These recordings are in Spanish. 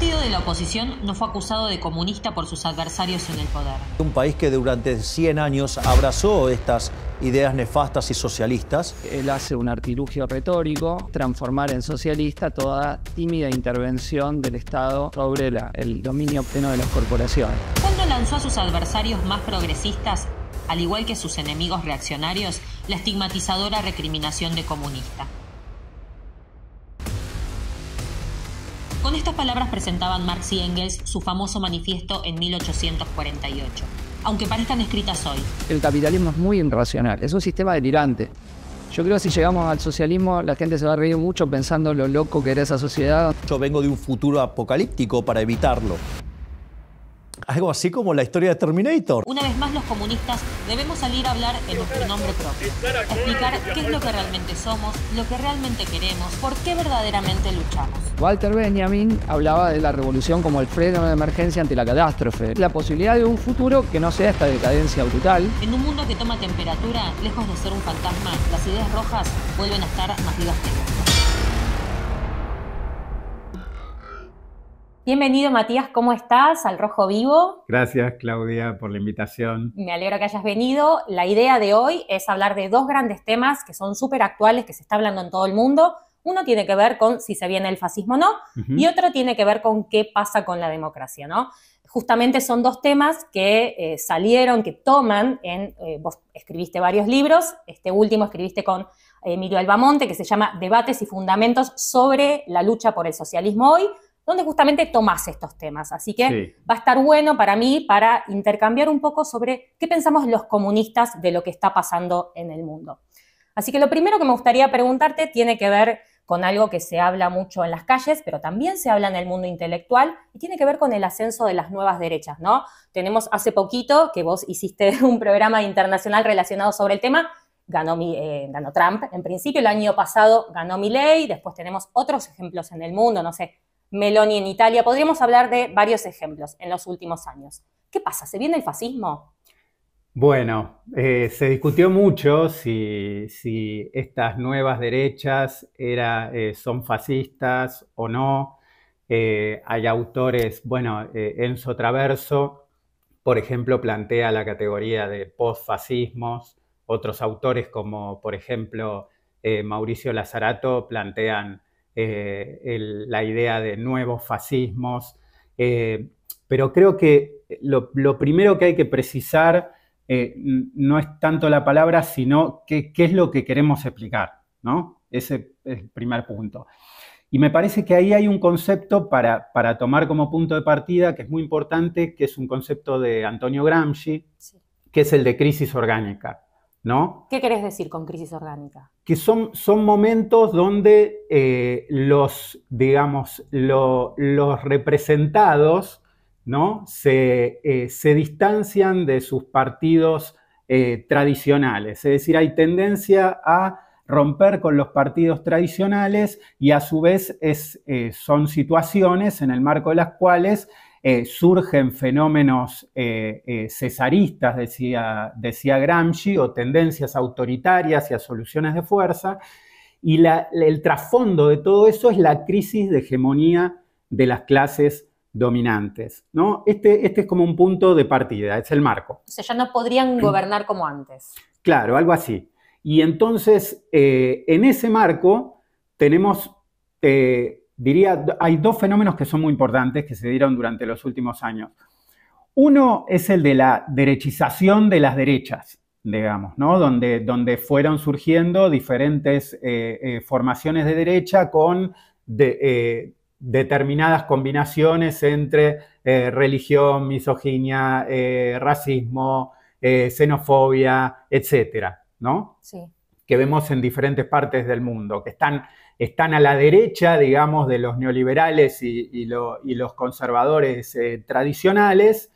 partido de la oposición no fue acusado de comunista por sus adversarios en el poder. Un país que durante 100 años abrazó estas ideas nefastas y socialistas. Él hace un artilugio retórico, transformar en socialista toda tímida intervención del Estado sobre el dominio pleno de las corporaciones. Cuando lanzó a sus adversarios más progresistas, al igual que sus enemigos reaccionarios, la estigmatizadora recriminación de comunista. Con estas palabras presentaban Marx y Engels su famoso manifiesto en 1848, aunque parezcan escritas hoy. El capitalismo es muy irracional, es un sistema delirante. Yo creo que si llegamos al socialismo, la gente se va a reír mucho pensando lo loco que era esa sociedad. Yo vengo de un futuro apocalíptico para evitarlo algo así como la historia de Terminator. Una vez más los comunistas debemos salir a hablar en nuestro nombre propio, explicar qué es lo que realmente somos, lo que realmente queremos, por qué verdaderamente luchamos. Walter Benjamin hablaba de la revolución como el freno de emergencia ante la catástrofe, la posibilidad de un futuro que no sea esta decadencia brutal. En un mundo que toma temperatura, lejos de ser un fantasma, las ideas rojas vuelven a estar más vivas que nunca. Bienvenido Matías, ¿cómo estás? Al Rojo Vivo. Gracias Claudia por la invitación. Me alegro que hayas venido. La idea de hoy es hablar de dos grandes temas que son súper actuales, que se está hablando en todo el mundo. Uno tiene que ver con si se viene el fascismo o no, y otro tiene que ver con qué pasa con la democracia, ¿no? Justamente son dos temas que eh, salieron, que toman en, eh, vos escribiste varios libros, este último escribiste con Emilio Albamonte, que se llama Debates y Fundamentos sobre la lucha por el socialismo hoy, donde justamente tomás estos temas. Así que va a estar bueno para mí para intercambiar un poco sobre qué pensamos los comunistas de lo que está pasando en el mundo. Así que lo primero que me gustaría preguntarte tiene que ver con algo que se habla mucho en las calles, pero también se habla en el mundo intelectual y tiene que ver con el ascenso de las nuevas derechas, ¿no? Tenemos hace poquito que vos hiciste un programa internacional relacionado sobre el tema, ganó, eh, ganó Trump en principio, el año pasado ganó mi ley, después tenemos otros ejemplos en el mundo, no sé, Meloni en Italia. Podríamos hablar de varios ejemplos en los últimos años. ¿Qué pasa? ¿Se viene el fascismo? Bueno, eh, se discutió mucho si, estas nuevas derechas eh, son fascistas o no. Eh, hay autores, bueno, Enzo Traverso, por ejemplo, plantea la categoría de posfascismos. Otros autores, como por ejemplo Mauricio Lazarato, plantean eh, la idea de nuevos fascismos, eh, pero creo que lo, primero que hay que precisar eh, no es tanto la palabra, sino qué es lo que queremos explicar, ¿no? Ese es el primer punto. Y me parece que ahí hay un concepto para, tomar como punto de partida que es muy importante, que es un concepto de Antonio Gramsci, que es el de crisis orgánica. ¿Qué querés decir con crisis orgánica? Que son, momentos donde eh, los, digamos, los representados, ¿no? Eh, se, distancian de sus partidos eh, tradicionales. Es decir, hay tendencia a romper con los partidos tradicionales y a su vez son situaciones en el marco de las cuales eh, surgen fenómenos eh, eh, cesaristas, decía, decía Gramsci, o tendencias autoritarias y a soluciones de fuerza, y el trasfondo de todo eso es la crisis de hegemonía de las clases dominantes. ¿no? Este, este es como un punto de partida, es el marco. O sea, ya no podrían gobernar como antes. Claro, algo así. Y entonces, en ese marco, tenemos diría, hay dos fenómenos que son muy importantes que se dieron durante los últimos años. Uno es el de la derechización de las derechas, digamos, ¿no? Donde, donde fueron surgiendo diferentes eh, eh, formaciones de derecha con eh, determinadas combinaciones entre religión, misoginia, racismo, xenofobia, etcétera, ¿no? Sí. Que vemos en diferentes partes del mundo, que están están a la derecha, digamos, de los neoliberales y, los conservadores eh, tradicionales,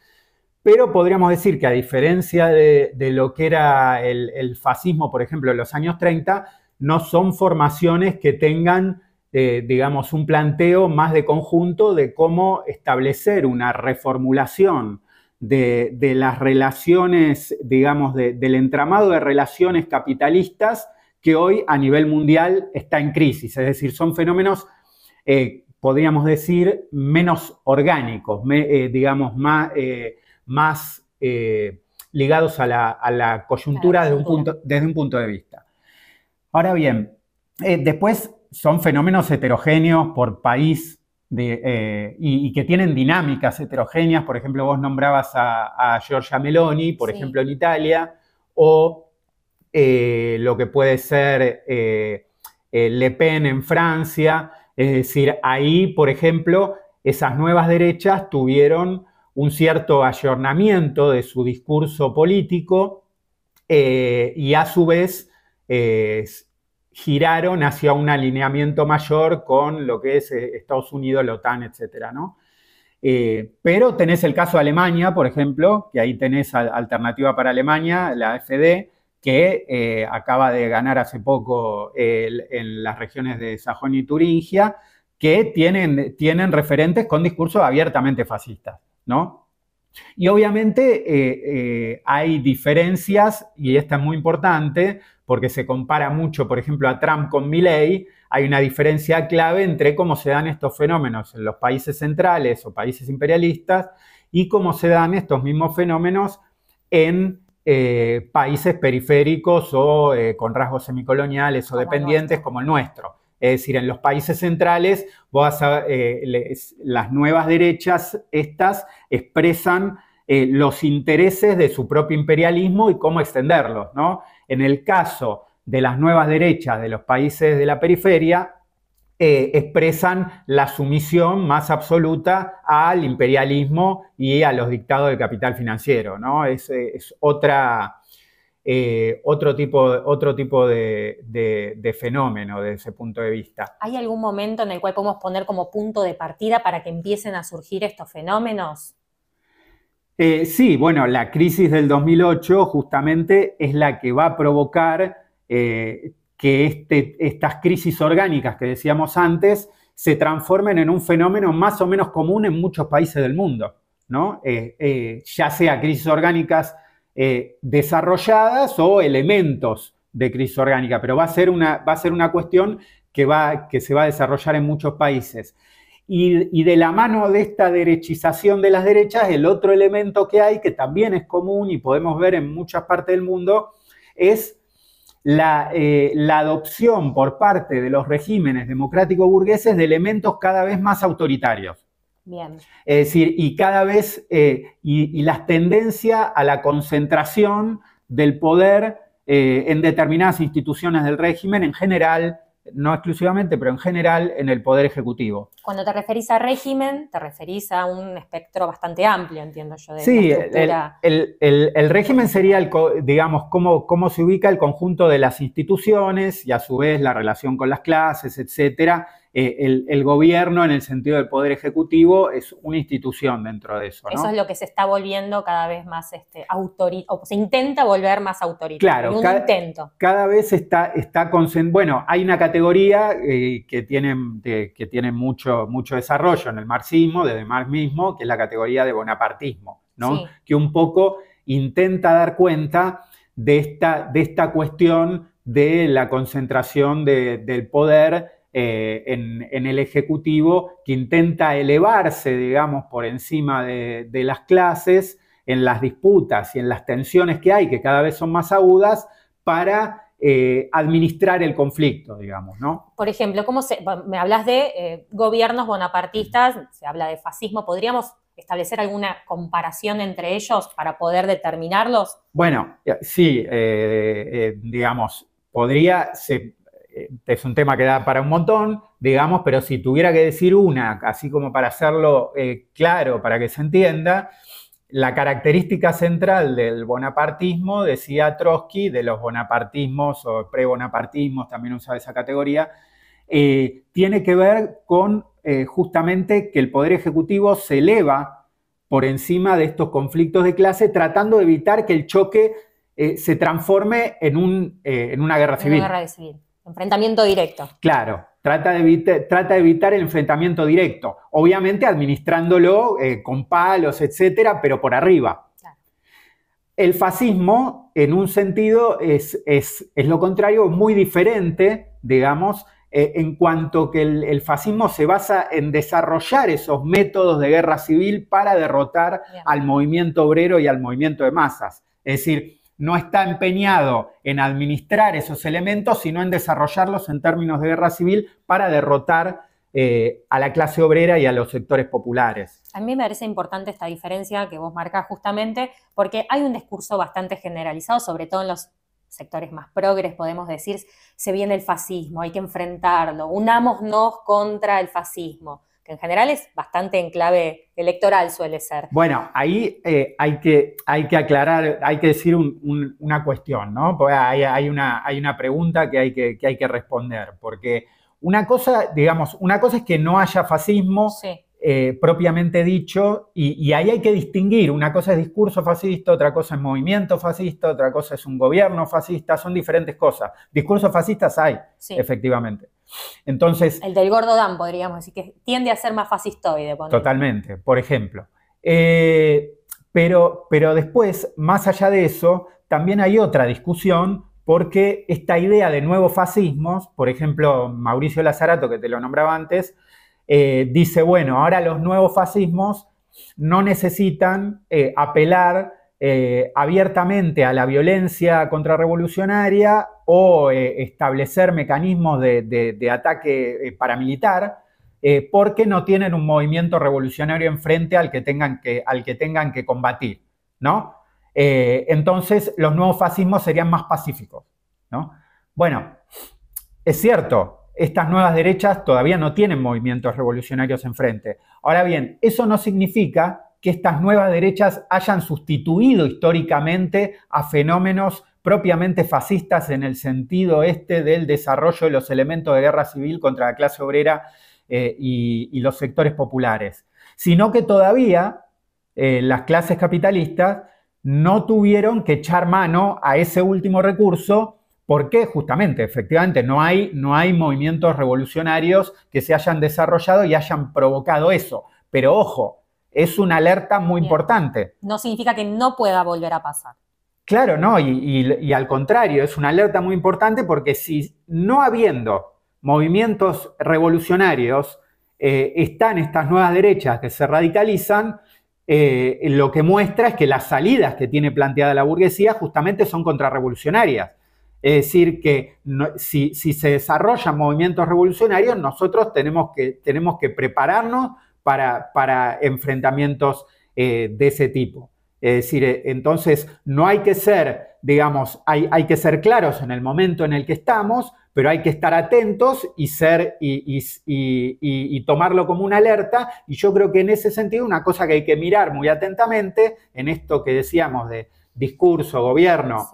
pero podríamos decir que a diferencia de, lo que era el, fascismo, por ejemplo, en los años 30, no son formaciones que tengan, eh, digamos, un planteo más de conjunto de cómo establecer una reformulación de, las relaciones, digamos, del entramado de relaciones capitalistas que hoy a nivel mundial está en crisis. Es decir, son fenómenos, eh, podríamos decir, menos orgánicos, eh, digamos, eh, más, más ligados a la, coyuntura desde, un punto, desde un, punto, de vista. Ahora bien, después son fenómenos heterogéneos por país y, que tienen dinámicas heterogéneas. Por ejemplo, vos nombrabas a, Giorgia Meloni, por ejemplo, en Italia, o eh, lo que puede ser eh, eh, Le Pen en Francia. Es decir, ahí, por ejemplo, esas nuevas derechas tuvieron un cierto ayornamiento de su discurso político y a su vez giraron hacia un alineamiento mayor con lo que es Estados Unidos, la OTAN, etc. pero tenés el caso de Alemania, por ejemplo, que ahí tenés alternativa para Alemania, la Fd que eh, acaba de ganar hace poco en las regiones de Sajonia y Turingia, que tienen, tienen referentes con discursos abiertamente fascistas, ¿no? Y obviamente eh, eh, hay diferencias, y esta es muy importante, porque se compara mucho, por ejemplo, a Trump con Milley, hay una diferencia clave entre cómo se dan estos fenómenos en los países centrales o países imperialistas y cómo se dan estos mismos fenómenos en eh, países periféricos o eh, con rasgos semicoloniales o dependientes como el nuestro. Es decir, en los países centrales, eh, las nuevas derechas, estas, expresan los intereses de su propio imperialismo y cómo extenderlos. ¿no? En el caso de las nuevas derechas de los países de la periferia, eh, expresan la sumisión más absoluta al imperialismo y a los dictados del capital financiero, ¿no? Es, eh, otra, eh, otro tipo, otro tipo de, de, fenómeno desde ese punto de vista. ¿Hay algún momento en el cual podemos poner como punto de partida para que empiecen a surgir estos fenómenos? sí, bueno, la crisis del 2008 justamente es la que va a provocar que este, estas crisis orgánicas que decíamos antes se transformen en un fenómeno más o menos común en muchos países del mundo, ¿no? Eh, eh, ya sea crisis orgánicas eh, desarrolladas o elementos de crisis orgánica, pero va a ser una, va a ser una cuestión que, va, que se va a desarrollar en muchos países. Y, y, de la mano de esta derechización de las derechas, el otro elemento que hay, que también es común y podemos ver en muchas partes del mundo, es eh, la, adopción por parte de los regímenes democráticos burgueses de elementos cada vez más autoritarios. Bien. Es decir, y cada vez, eh, y, y, las tendencias a la concentración del poder eh, en determinadas instituciones del régimen en general, no exclusivamente, pero en general, en el poder ejecutivo. Cuando te referís a régimen, te referís a un espectro bastante amplio, entiendo yo. De sí, el, régimen sería, digamos, cómo, cómo se ubica el conjunto de las instituciones y a su vez la relación con las clases, etcétera, eh, el, gobierno en el sentido del poder ejecutivo es una institución dentro de eso. Eso es lo que se está volviendo cada vez más este, autoritario, se intenta volver más autoritario. Claro, un cada, intento. Cada vez está, está Bueno, hay una categoría eh, que tiene, que tiene mucho, mucho desarrollo en el marxismo, desde Marx mismo, que es la categoría de bonapartismo, que un poco intenta dar cuenta de esta, de esta cuestión de la concentración del poder eh, en, el Ejecutivo que intenta elevarse, digamos, por encima de, las clases, en las disputas y en las tensiones que hay, que cada vez son más agudas, para eh, administrar el conflicto, digamos, ¿no? Por ejemplo, ¿cómo se, me hablas de eh, gobiernos bonapartistas, se habla de fascismo, ¿podríamos establecer alguna comparación entre ellos para poder determinarlos? Bueno, sí, digamos, podría, se, eh, es un tema que da para un montón, digamos, pero si tuviera que decir una, así como para hacerlo eh, claro, para que se entienda, la característica central del bonapartismo, decía Trotsky, de los bonapartismos o pre-bonapartismos, también usa esa categoría, eh, tiene que ver con justamente que el poder ejecutivo se eleva por encima de estos conflictos de clase, tratando de evitar que el choque se transforme en, en Una guerra civil. Enfrentamiento directo. Claro, trata de, evitar, el enfrentamiento directo, obviamente administrándolo eh, con palos, etcétera, pero por arriba. El fascismo, en un sentido, es, lo contrario, muy diferente, digamos, eh, en cuanto que el, fascismo se basa en desarrollar esos métodos de guerra civil para derrotar al movimiento obrero y al movimiento de masas. Es decir, no está empeñado en administrar esos elementos, sino en desarrollarlos en términos de guerra civil para derrotar eh, a la clase obrera y a los sectores populares. A mí me parece importante esta diferencia que vos marcás justamente, porque hay un discurso bastante generalizado, sobre todo en los sectores más progres, podemos decir, se viene el fascismo, hay que enfrentarlo, unámonos contra el fascismo que en general es bastante en clave electoral suele ser. Bueno, ahí eh, hay, que, hay que aclarar, hay que decir una cuestión, ¿no? hay, una, hay una pregunta que hay que, hay que responder, porque una cosa, digamos, una cosa es que no haya fascismo. Eh, propiamente dicho, y, ahí hay que distinguir, una cosa es discurso fascista, otra cosa es movimiento fascista, otra cosa es un gobierno fascista, son diferentes cosas. Discursos fascistas hay, sí. efectivamente. Entonces. El del gordo Dan, podríamos decir, que tiende a ser más fascistoide. Totalmente, por ejemplo. Eh, pero, pero después, más allá de eso, también hay otra discusión porque esta idea de nuevos fascismos, por ejemplo, Mauricio Lazarato, que te lo nombraba antes, eh, dice, bueno, ahora los nuevos fascismos no necesitan eh, apelar abiertamente a la violencia contrarrevolucionaria o eh, establecer mecanismos de, ataque eh, paramilitar, eh, porque no tienen un movimiento revolucionario enfrente al que tengan que, al que, tengan que combatir, ¿no? entonces, los nuevos fascismos serían más pacíficos, ¿no? Bueno, es cierto, estas nuevas derechas todavía no tienen movimientos revolucionarios enfrente. Ahora bien, eso no significa que estas nuevas derechas hayan sustituido históricamente a fenómenos propiamente fascistas en el sentido este del desarrollo de los elementos de guerra civil contra la clase obrera eh, y, los sectores populares, sino que todavía eh, las clases capitalistas no tuvieron que echar mano a ese último recurso porque justamente, efectivamente, no hay, no hay movimientos revolucionarios que se hayan desarrollado y hayan provocado eso. Pero ojo, es una alerta muy importante. No significa que no pueda volver a pasar. Claro, no, y, al contrario, es una alerta muy importante porque si no habiendo movimientos revolucionarios, eh, están estas nuevas derechas que se radicalizan, eh, lo que muestra es que las salidas que tiene planteada la burguesía justamente son contrarrevolucionarias. Es decir, que si, se desarrollan movimientos revolucionarios, nosotros tenemos que, tenemos que prepararnos para, enfrentamientos eh, de ese tipo. Es decir, eh, entonces no hay que ser, digamos, hay, hay que ser claros en el momento en el que estamos, pero hay que estar atentos y ser y, tomarlo como una alerta. Y yo creo que en ese sentido, una cosa que hay que mirar muy atentamente en esto que decíamos de discurso, gobierno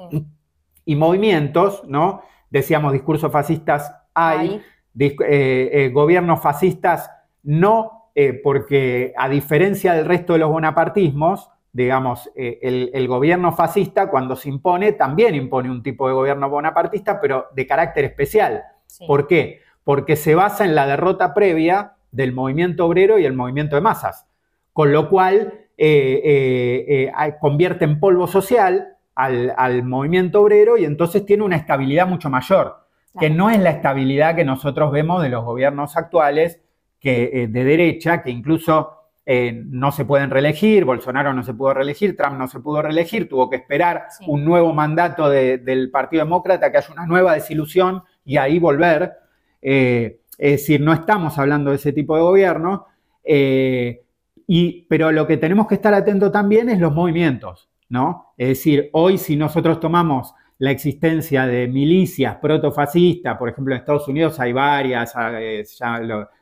y movimientos, ¿no? Decíamos discursos fascistas hay, eh, eh, gobiernos fascistas no, porque a diferencia del resto de los bonapartismos, digamos, eh, el, gobierno fascista cuando se impone también impone un tipo de gobierno bonapartista, pero de carácter especial. ¿Por qué? Porque se basa en la derrota previa del movimiento obrero y el movimiento de masas, con lo cual eh, eh, convierte en polvo social al, movimiento obrero y entonces tiene una estabilidad mucho mayor, que no es la estabilidad que nosotros vemos de los gobiernos actuales que, de derecha, que incluso eh, no se pueden reelegir, Bolsonaro no se pudo reelegir, Trump no se pudo reelegir, tuvo que esperar un nuevo mandato del Partido Demócrata, que haya una nueva desilusión y ahí volver. Eh, es decir, no estamos hablando de ese tipo de gobierno, eh, y, pero lo que tenemos que estar atento también es los movimientos, ¿no? Es decir, hoy si nosotros tomamos la existencia de milicias protofascistas, por ejemplo en Estados Unidos hay varias,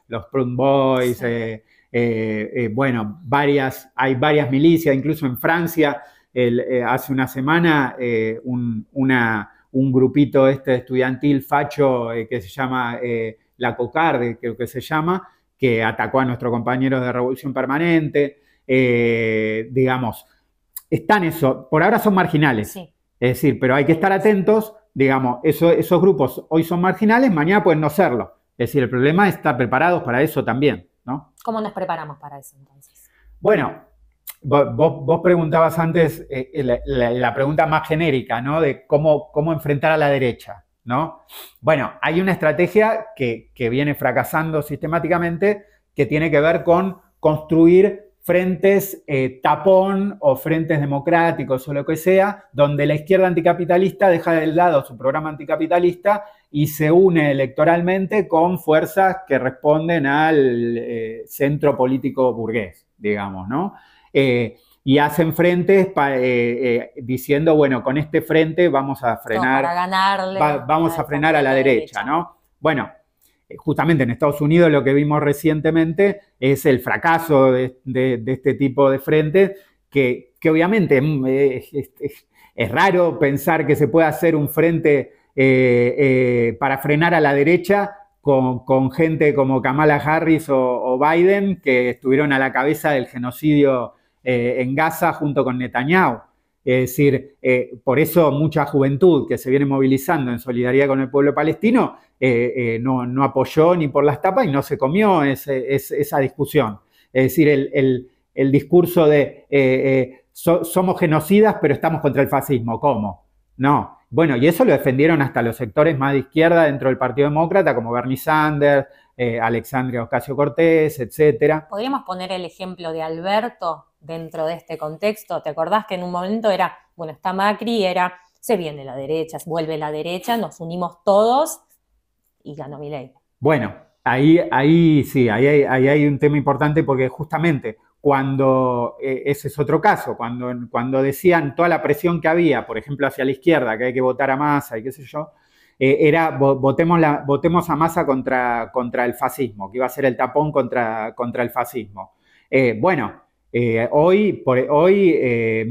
los, Boys, eh, eh, bueno, varias, hay varias milicias, incluso en Francia, eh, hace una semana un, grupito este estudiantil facho que se llama la COCARDE, creo que se llama, que atacó a nuestros compañeros de Revolución Permanente, digamos, están eso, por ahora son marginales, es decir, pero hay que estar atentos, digamos, esos grupos hoy son marginales, mañana pueden no serlo, es decir, el problema es estar preparados para eso también. ¿Cómo nos preparamos para eso entonces? Bueno, vos, preguntabas antes eh, eh, la, pregunta más genérica, ¿no? De cómo, cómo enfrentar a la derecha, ¿no? Bueno, hay una estrategia que, que viene fracasando sistemáticamente que tiene que ver con construir frentes eh, tapón o frentes democráticos o lo que sea, donde la izquierda anticapitalista deja de lado su programa anticapitalista y se une electoralmente con fuerzas que responden al eh, centro político burgués, digamos, ¿no? Eh, y hacen frentes diciendo, bueno, con este frente vamos a frenar, vamos a frenar a la derecha, ¿no? Bueno, eh, justamente en Estados Unidos lo que vimos recientemente es el fracaso de, este tipo de frentes, que, obviamente mm, es, raro pensar que se pueda hacer un frente eh, eh, para frenar a la derecha con, gente como Kamala Harris o, Biden, que estuvieron a la cabeza del genocidio en Gaza junto con Netanyahu. Es decir, eh, por eso mucha juventud que se viene movilizando en solidaridad con el pueblo palestino eh, eh, no, apoyó ni por las tapas y no se comió esa discusión. Es decir, el, discurso de somos genocidas pero estamos contra el fascismo, ¿cómo? No. Bueno, y eso lo defendieron hasta los sectores más de izquierda dentro del Partido Demócrata, como Bernie Sanders, Alexandria Ocasio Cortés, etc. ¿Podríamos poner el ejemplo de Alberto, dentro de este contexto. ¿Te acordás que en un momento era, bueno, está Macri, era, se viene la derecha, se vuelve la derecha, nos unimos todos y ganó mi ley. Bueno, ahí, ahí sí, ahí hay, un tema importante porque justamente cuando, eh, ese es otro caso, cuando, cuando decían toda la presión que había, por ejemplo, hacia la izquierda, que hay que votar a masa y qué sé yo, eh, era votemos, la, votemos a Massa contra, contra el fascismo, que iba a ser el tapón contra, contra el fascismo. Eh, bueno, eh, hoy, hoy eh,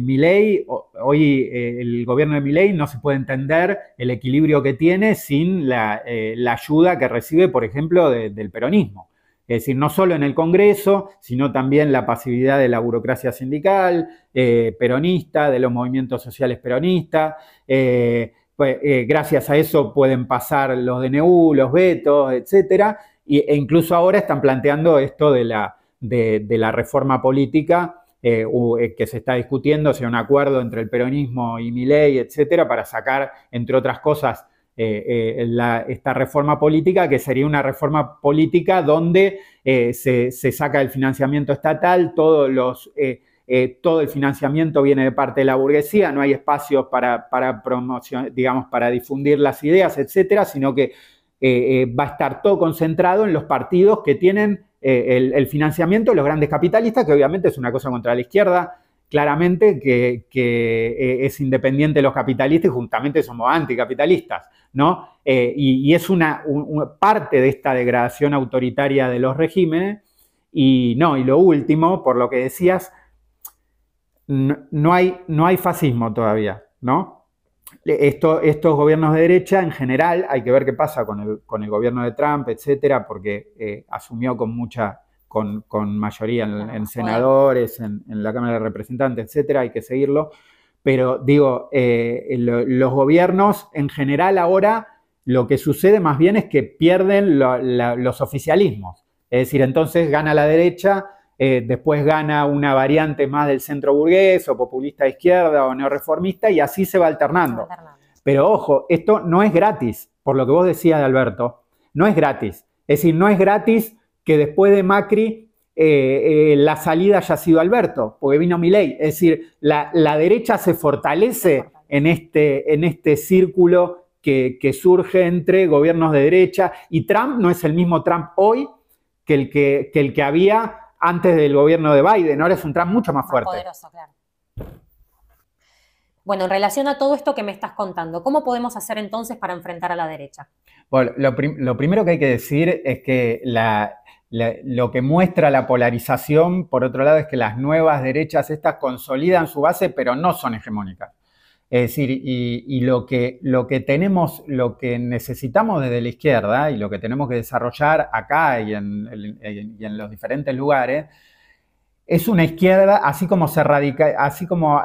hoy eh, el gobierno de Milei no se puede entender el equilibrio que tiene sin la, ayuda que recibe, por ejemplo, del peronismo. Es decir, no solo en el Congreso, sino también la pasividad de la burocracia sindical, peronista, de los movimientos sociales peronistas. Pues, gracias a eso pueden pasar los DNU, los vetos, etcétera. e incluso ahora están planteando esto de la de, la reforma política eh, eh, que se está discutiendo, sea, un acuerdo entre el peronismo y Milei, etcétera, para sacar, entre otras cosas, eh, esta reforma política, que sería una reforma política donde se, saca el financiamiento estatal, los, todo el financiamiento viene de parte de la burguesía, no hay espacios para, promoción, digamos, para difundir las ideas, etcétera, sino que va a estar todo concentrado en los partidos que tienen eh, el, financiamiento de los grandes capitalistas, que obviamente es una cosa contra la izquierda, claramente que, eh, es independiente de los capitalistas y justamente somos anticapitalistas, ¿no? Eh, y, es una, parte de esta degradación autoritaria de los regímenes. Y no, y lo último, por lo que decías, hay, no hay fascismo todavía, ¿no? estos gobiernos de derecha en general, hay que ver qué pasa con el, gobierno de Trump, etcétera, porque eh, asumió con mucha, con, mayoría en, senadores, en, la Cámara de Representantes, etcétera, hay que seguirlo. Pero digo, eh, los gobiernos en general ahora lo que sucede más bien es que pierden los oficialismos. Es decir, entonces gana la derecha, eh, después gana una variante más del centro burgués o populista de izquierda o neoreformista y así se va alternando. Pero ojo, esto no es gratis, por lo que vos decías de Alberto, no es gratis. Es decir, no es gratis que después de Macri eh, eh, la salida haya sido Alberto, porque vino Milei. Es decir, la, derecha se fortalece en este, en este círculo que, surge entre gobiernos de derecha y Trump no es el mismo Trump hoy que el que, que, el que había antes del gobierno de Biden. Ahora es un Trump mucho más, fuerte. Poderoso, claro. Bueno, en relación a todo esto que me estás contando, ¿cómo podemos hacer entonces para enfrentar a la derecha? Bueno, lo, primero que hay que decir es que lo que muestra la polarización, por otro lado, es que las nuevas derechas estas consolidan su base, pero no son hegemónicas. Es decir, y, lo, que, lo que tenemos, lo que necesitamos desde la izquierda y lo que tenemos que desarrollar acá y en, los diferentes lugares, es una izquierda, así como, se radica, así como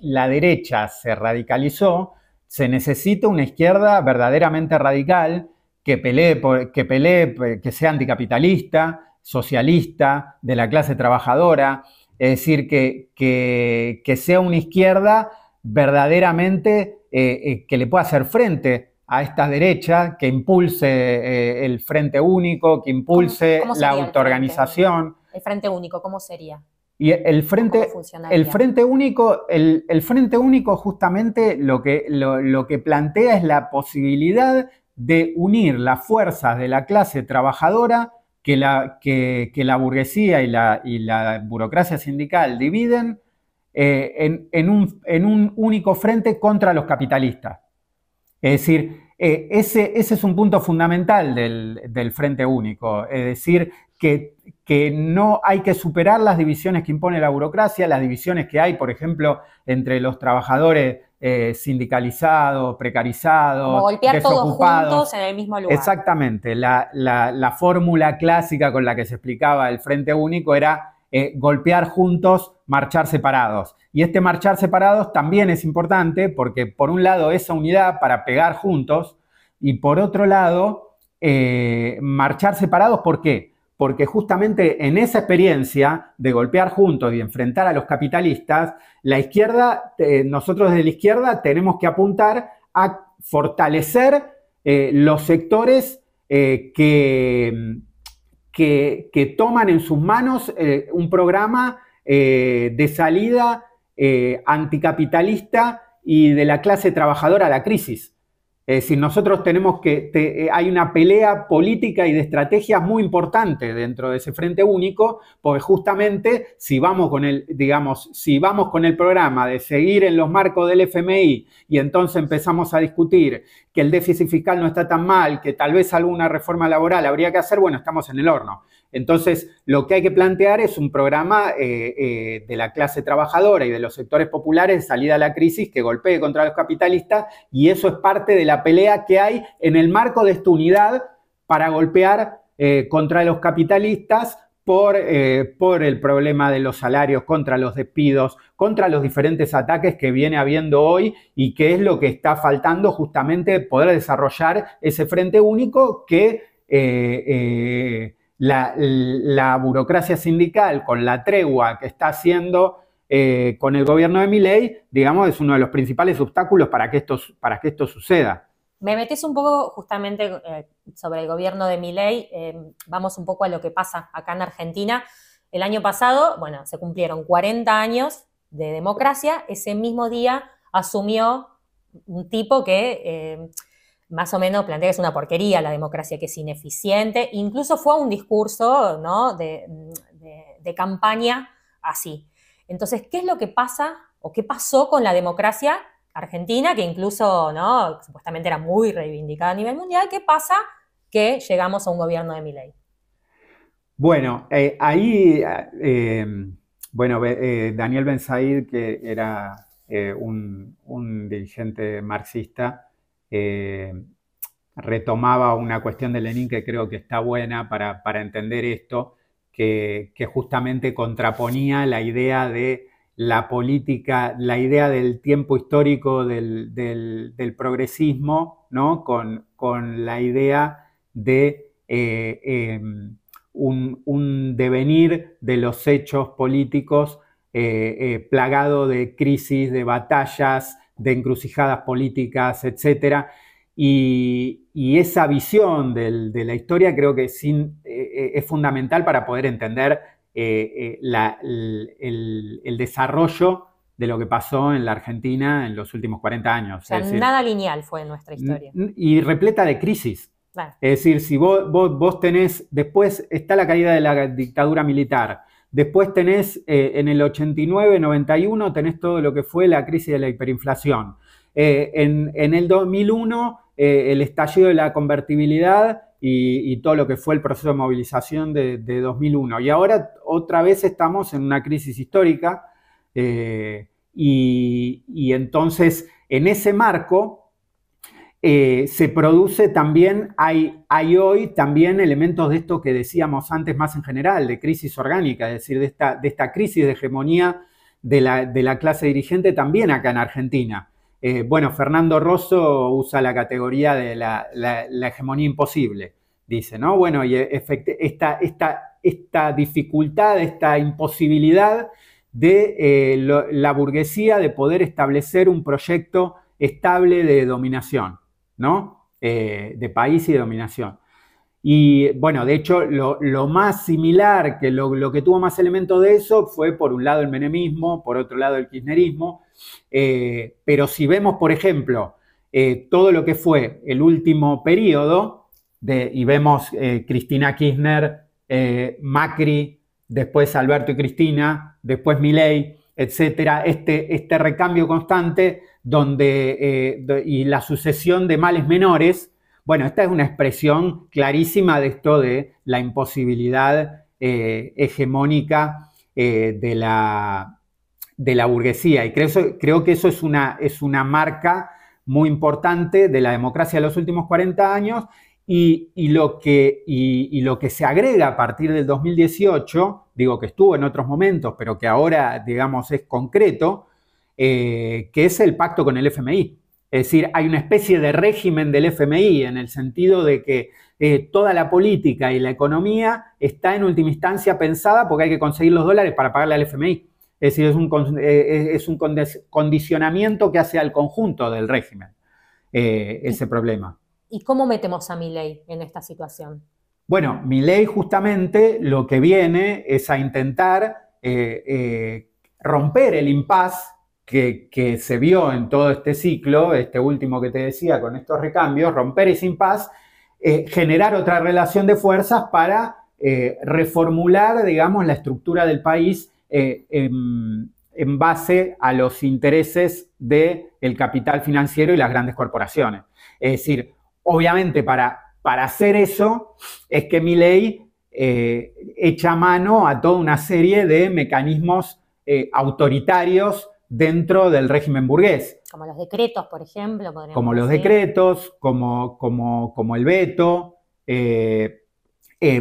la, derecha se radicalizó, se necesita una izquierda verdaderamente radical que pelee, que, que sea anticapitalista, socialista, de la clase trabajadora, es decir, que, que, que sea una izquierda verdaderamente eh, eh, que le pueda hacer frente a esta derecha, que impulse eh, el frente único, que impulse la autoorganización. El, frente único, ¿cómo sería? Y el frente, el frente único, el, frente único justamente lo que, lo, que plantea es la posibilidad de unir las fuerzas de la clase trabajadora que la, la burguesía y la, y la burocracia sindical dividen eh, en, un, único frente contra los capitalistas. Es decir, eh, ese, ese, es un punto fundamental del, frente único, es decir, que, que, no hay que superar las divisiones que impone la burocracia, las divisiones que hay, por ejemplo, entre los trabajadores eh, sindicalizados, precarizados, golpear todos juntos en el mismo lugar. Exactamente, la fórmula clásica con la que se explicaba el Frente Único era eh, golpear juntos, marchar separados. Y este marchar separados también es importante porque por un lado esa unidad para pegar juntos y por otro lado eh, marchar separados, ¿por qué? Porque justamente en esa experiencia de golpear juntos y enfrentar a los capitalistas, la izquierda, eh, nosotros desde la izquierda tenemos que apuntar a fortalecer los sectores que, que, toman en sus manos eh, un programa eh, de salida eh, anticapitalista y de la clase trabajadora a la crisis. Es decir, nosotros tenemos que, eh, hay una pelea política y de estrategias muy importante dentro de ese frente único, porque justamente si vamos con el, digamos, si vamos con el programa de seguir en los marcos del FMI y entonces empezamos a discutir que el déficit fiscal no está tan mal, que tal vez alguna reforma laboral habría que hacer, bueno, estamos en el horno. Entonces, lo que hay que plantear es un programa eh, eh, de la clase trabajadora y de los sectores populares de salida a la crisis que golpee contra los capitalistas y eso es parte de la pelea que hay en el marco de esta unidad para golpear eh, contra los capitalistas por, eh, por, el problema de los salarios, contra los despidos, contra los diferentes ataques que viene habiendo hoy y que es lo que está faltando justamente poder desarrollar ese frente único que eh, la, burocracia sindical con la tregua que está haciendo con el gobierno de Miley, digamos, es uno de los principales obstáculos para que esto, para que esto suceda. Me metes un poco justamente eh, sobre el gobierno de Milei, eh, vamos un poco a lo que pasa acá en Argentina. El año pasado, bueno, se cumplieron 40 años de democracia, ese mismo día asumió un tipo que eh, más o menos plantea que es una porquería la democracia, que es ineficiente, incluso fue un discurso ¿no? de, de campaña así. Entonces, ¿qué es lo que pasa o qué pasó con la democracia Argentina, que incluso, ¿no? Supuestamente era muy reivindicada a nivel mundial. ¿Qué pasa? Que llegamos a un gobierno de ley? Bueno, eh, ahí, eh, em, bueno, eh, Daniel Benzaid, que era un, dirigente marxista, retomaba una cuestión de Lenin que creo que está buena para, entender esto, que justamente contraponía la idea de la política, la idea del tiempo histórico del, progresismo, ¿no? Con, la idea de eh, em, un, devenir de los hechos políticos eh, eh, plagado de crisis, de batallas, de encrucijadas políticas, etc. Y, esa visión de la historia creo que es fundamental para poder entender eh, eh, el, desarrollo de lo que pasó en la Argentina en los últimos 40 años. nada lineal fue en nuestra historia. Y repleta de crisis. Es decir, si vos, vos, tenés, después está la caída de la dictadura militar, después tenés eh, en el 89-91, tenés todo lo que fue la crisis de la hiperinflación. en, el 2001, el estallido de la convertibilidad y, todo lo que fue el proceso de movilización de, 2001. Y ahora otra vez estamos en una crisis histórica eh, y, entonces en ese marco eh, se produce también, hay, hay, hoy también elementos de esto que decíamos antes más en general, de crisis orgánica, es decir, de esta, de esta crisis de hegemonía de la, clase dirigente también acá en Argentina. Eh, bueno, Fernando Rosso usa la categoría de la hegemonía imposible dice, ¿no? Bueno, y esta, esta dificultad, esta imposibilidad de eh, la burguesía de poder establecer un proyecto estable de dominación, ¿no? Eh, de país y de dominación. Y bueno, de hecho, lo, más similar, que lo, que tuvo más elementos de eso fue por un lado el menemismo, por otro lado el kirchnerismo, eh, pero si vemos, por ejemplo, todo lo que fue el último periodo, y vemos eh, Cristina Kirchner, eh, Macri, después Alberto y Cristina, después Milei, etcétera, este, este recambio constante donde, eh, y la sucesión de males menores, bueno, esta es una expresión clarísima de esto de la imposibilidad hegemónica de, la, burguesía. Y creo, creo que eso es una, es una marca muy importante de la democracia de los últimos 40 años y, lo que, se agrega a partir del 2018, digo que estuvo en otros momentos, pero que ahora, digamos, es concreto, eh, que es el pacto con el FMI. Es decir, hay una especie de régimen del FMI en el sentido de que eh, toda la política y la economía está en última instancia pensada porque hay que conseguir los dólares para pagarle al FMI. Es decir, es un eh, condicionamiento que hace al conjunto del régimen ese problema. ¿Y cómo metemos a Milei en esta situación? Bueno, Milei justamente lo que viene es a intentar eh, eh, romper el impas que, se vio en todo este ciclo, este último que te decía con estos recambios, romper ese impas, eh, generar otra relación de fuerzas para reformular, digamos, la estructura del país en, base a los intereses del capital financiero y las grandes corporaciones. Es decir, obviamente para, hacer eso es que mi ley eh, echa mano a toda una serie de mecanismos eh, autoritarios dentro del régimen burgués. Como los decretos, por ejemplo. Como los decretos, como, el veto. Eh,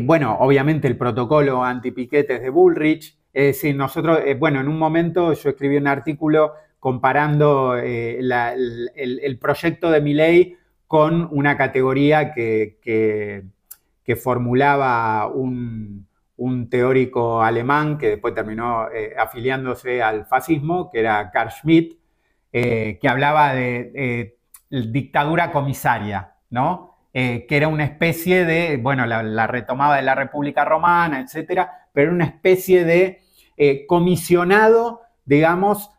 bueno, obviamente el protocolo antipiquetes de Bullrich. Es decir, nosotros, bueno, en un momento yo escribí un artículo comparando el, el, proyecto de mi ley con una categoría que, formulaba un, teórico alemán que después terminó eh, afiliándose al fascismo, que era Carl Schmitt, eh, que hablaba de dictadura comisaria, ¿no? Eh, que era una especie de, bueno, la, retomada retomaba de la República Romana, etcétera, pero una especie de comisionado, digamos,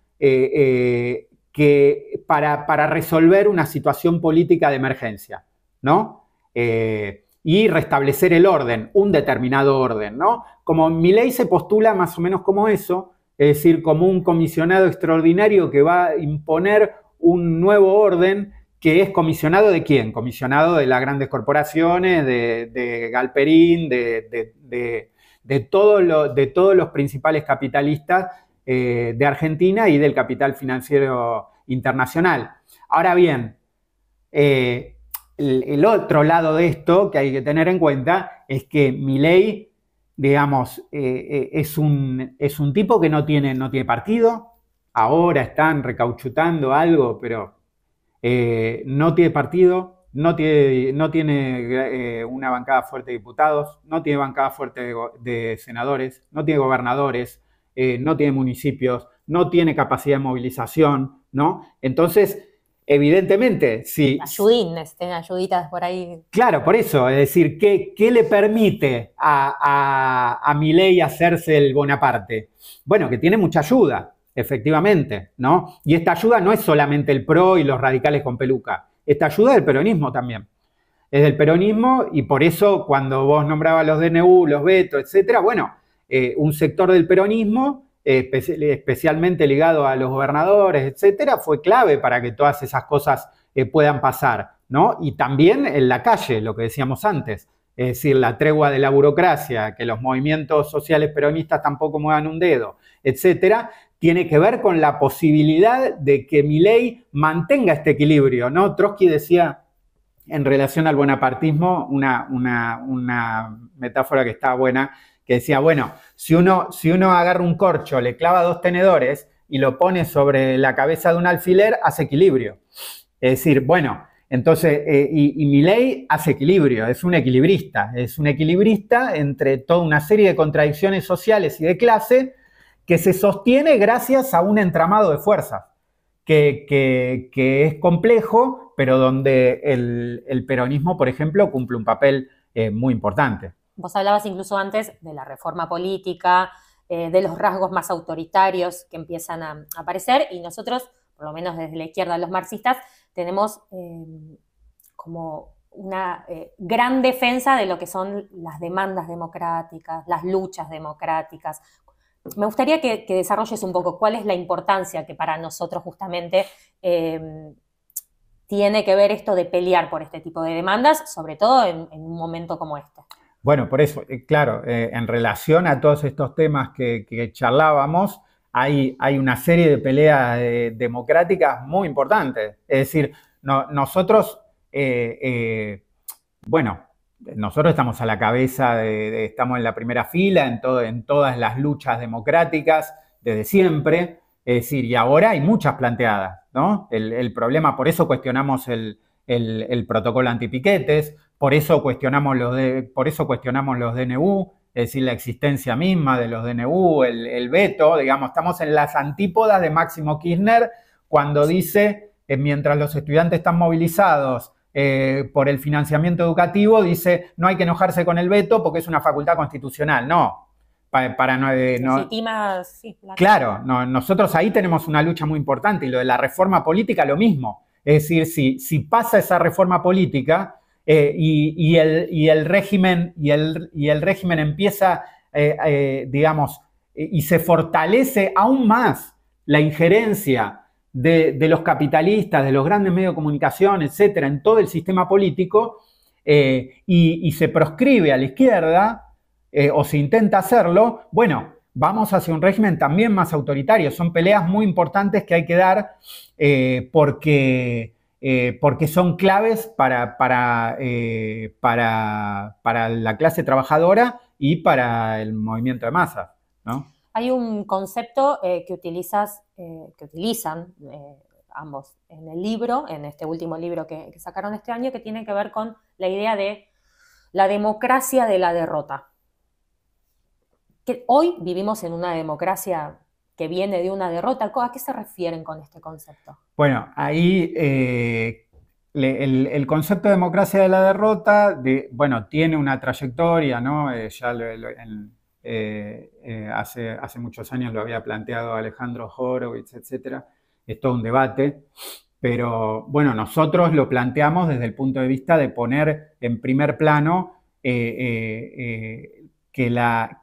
que para, resolver una situación política de emergencia, eh, y restablecer el orden, un determinado orden, ¿no? Como mi ley se postula más o menos como eso, es decir, como un comisionado extraordinario que va a imponer un nuevo orden que es comisionado de quién? Comisionado de las grandes corporaciones, de, Galperín, de, de, de todos los, principales capitalistas eh, de Argentina y del capital financiero internacional. Ahora bien, eh, el, otro lado de esto que hay que tener en cuenta es que Milei, digamos, eh, es, un, es un tipo que no tiene, no tiene partido, ahora están recauchutando algo, pero no tiene partido, no tiene, no tiene una bancada fuerte de diputados, no tiene bancada fuerte de, senadores, no tiene gobernadores, eh, no tiene municipios, no tiene capacidad de movilización, ¿no? Entonces, evidentemente, si... Ayudines, tienen ayuditas por ahí. Claro, por eso, es decir, ¿qué, le permite a, a, Milei hacerse el Bonaparte? Bueno, que tiene mucha ayuda, efectivamente, ¿no? Y esta ayuda no es solamente el PRO y los radicales con peluca, esta ayuda es del peronismo también. Es del peronismo y por eso cuando vos nombrabas los DNU, los Beto, etcétera, bueno, eh, un sector del peronismo, especialmente ligado a los gobernadores, etcétera, fue clave para que todas esas cosas eh, puedan pasar, ¿no? Y también en la calle, lo que decíamos antes, es decir, la tregua de la burocracia, que los movimientos sociales peronistas tampoco muevan un dedo, etcétera, tiene que ver con la posibilidad de que mi ley mantenga este equilibrio, ¿no? Trotsky decía en relación al bonapartismo, una, una, una metáfora que está buena, que decía, bueno, si uno, si uno agarra un corcho, le clava dos tenedores y lo pone sobre la cabeza de un alfiler, hace equilibrio. Es decir, bueno, entonces, eh, y, mi ley hace equilibrio, es un equilibrista, es un equilibrista entre toda una serie de contradicciones sociales y de clase que se sostiene gracias a un entramado de fuerzas, que, es complejo, pero donde el, peronismo, por ejemplo, cumple un papel eh, muy importante. Vos hablabas incluso antes de la reforma política, eh, de los rasgos más autoritarios que empiezan a, aparecer y nosotros, por lo menos desde la izquierda, los marxistas, tenemos eh, como una eh, gran defensa de lo que son las demandas democráticas, las luchas democráticas. Me gustaría que, desarrolles un poco cuál es la importancia que para nosotros justamente tiene que ver esto de pelear por este tipo de demandas, sobre todo en, en un momento como este. Bueno, por eso, eh, claro, eh, en relación a todos estos temas que, charlábamos, hay, una serie de peleas eh, democráticas muy importantes. Es decir, nosotros, bueno, nosotros estamos a la cabeza, estamos en la primera fila en, todas las luchas democráticas desde siempre. Es decir, y ahora hay muchas planteadas, ¿no? el problema, por eso cuestionamos el, el, protocolo antipiquetes, por eso, cuestionamos los de, por eso cuestionamos los DNU, es decir, la existencia misma de los DNU, el, veto, digamos, estamos en las antípodas de Máximo Kirchner cuando dice, eh, mientras los estudiantes están movilizados eh, por el financiamiento educativo, dice, no hay que enojarse con el veto porque es una facultad constitucional, no. Para, no, eh, claro, nosotros ahí tenemos una lucha muy importante y lo de la reforma política, lo mismo es decir, si, si pasa esa reforma política eh, y, el, el, régimen, y el, y el régimen empieza, eh, eh, digamos, y se fortalece aún más la injerencia de, los capitalistas, de los grandes medios de comunicación, etcétera, en todo el sistema político, y, se proscribe a la izquierda, o se intenta hacerlo, bueno, vamos hacia un régimen también más autoritario. Son peleas muy importantes que hay que dar eh, porque, eh, porque, son claves eh, para, para, la clase trabajadora y para el movimiento de masas. Hay un concepto que, utilizas, que utilizan ambos en el libro, en este último libro que sacaron este año, que tiene que ver con la idea de la democracia de la derrota que hoy vivimos en una democracia que viene de una derrota. ¿A qué se refieren con este concepto? Bueno, ahí eh, el, concepto de democracia de la derrota, bueno, tiene una trayectoria, ¿no? Eh, ya eh, hace, hace muchos años lo había planteado Alejandro Horowitz, etc. Es todo un debate. Pero bueno, nosotros lo planteamos desde el punto de vista de poner en primer plano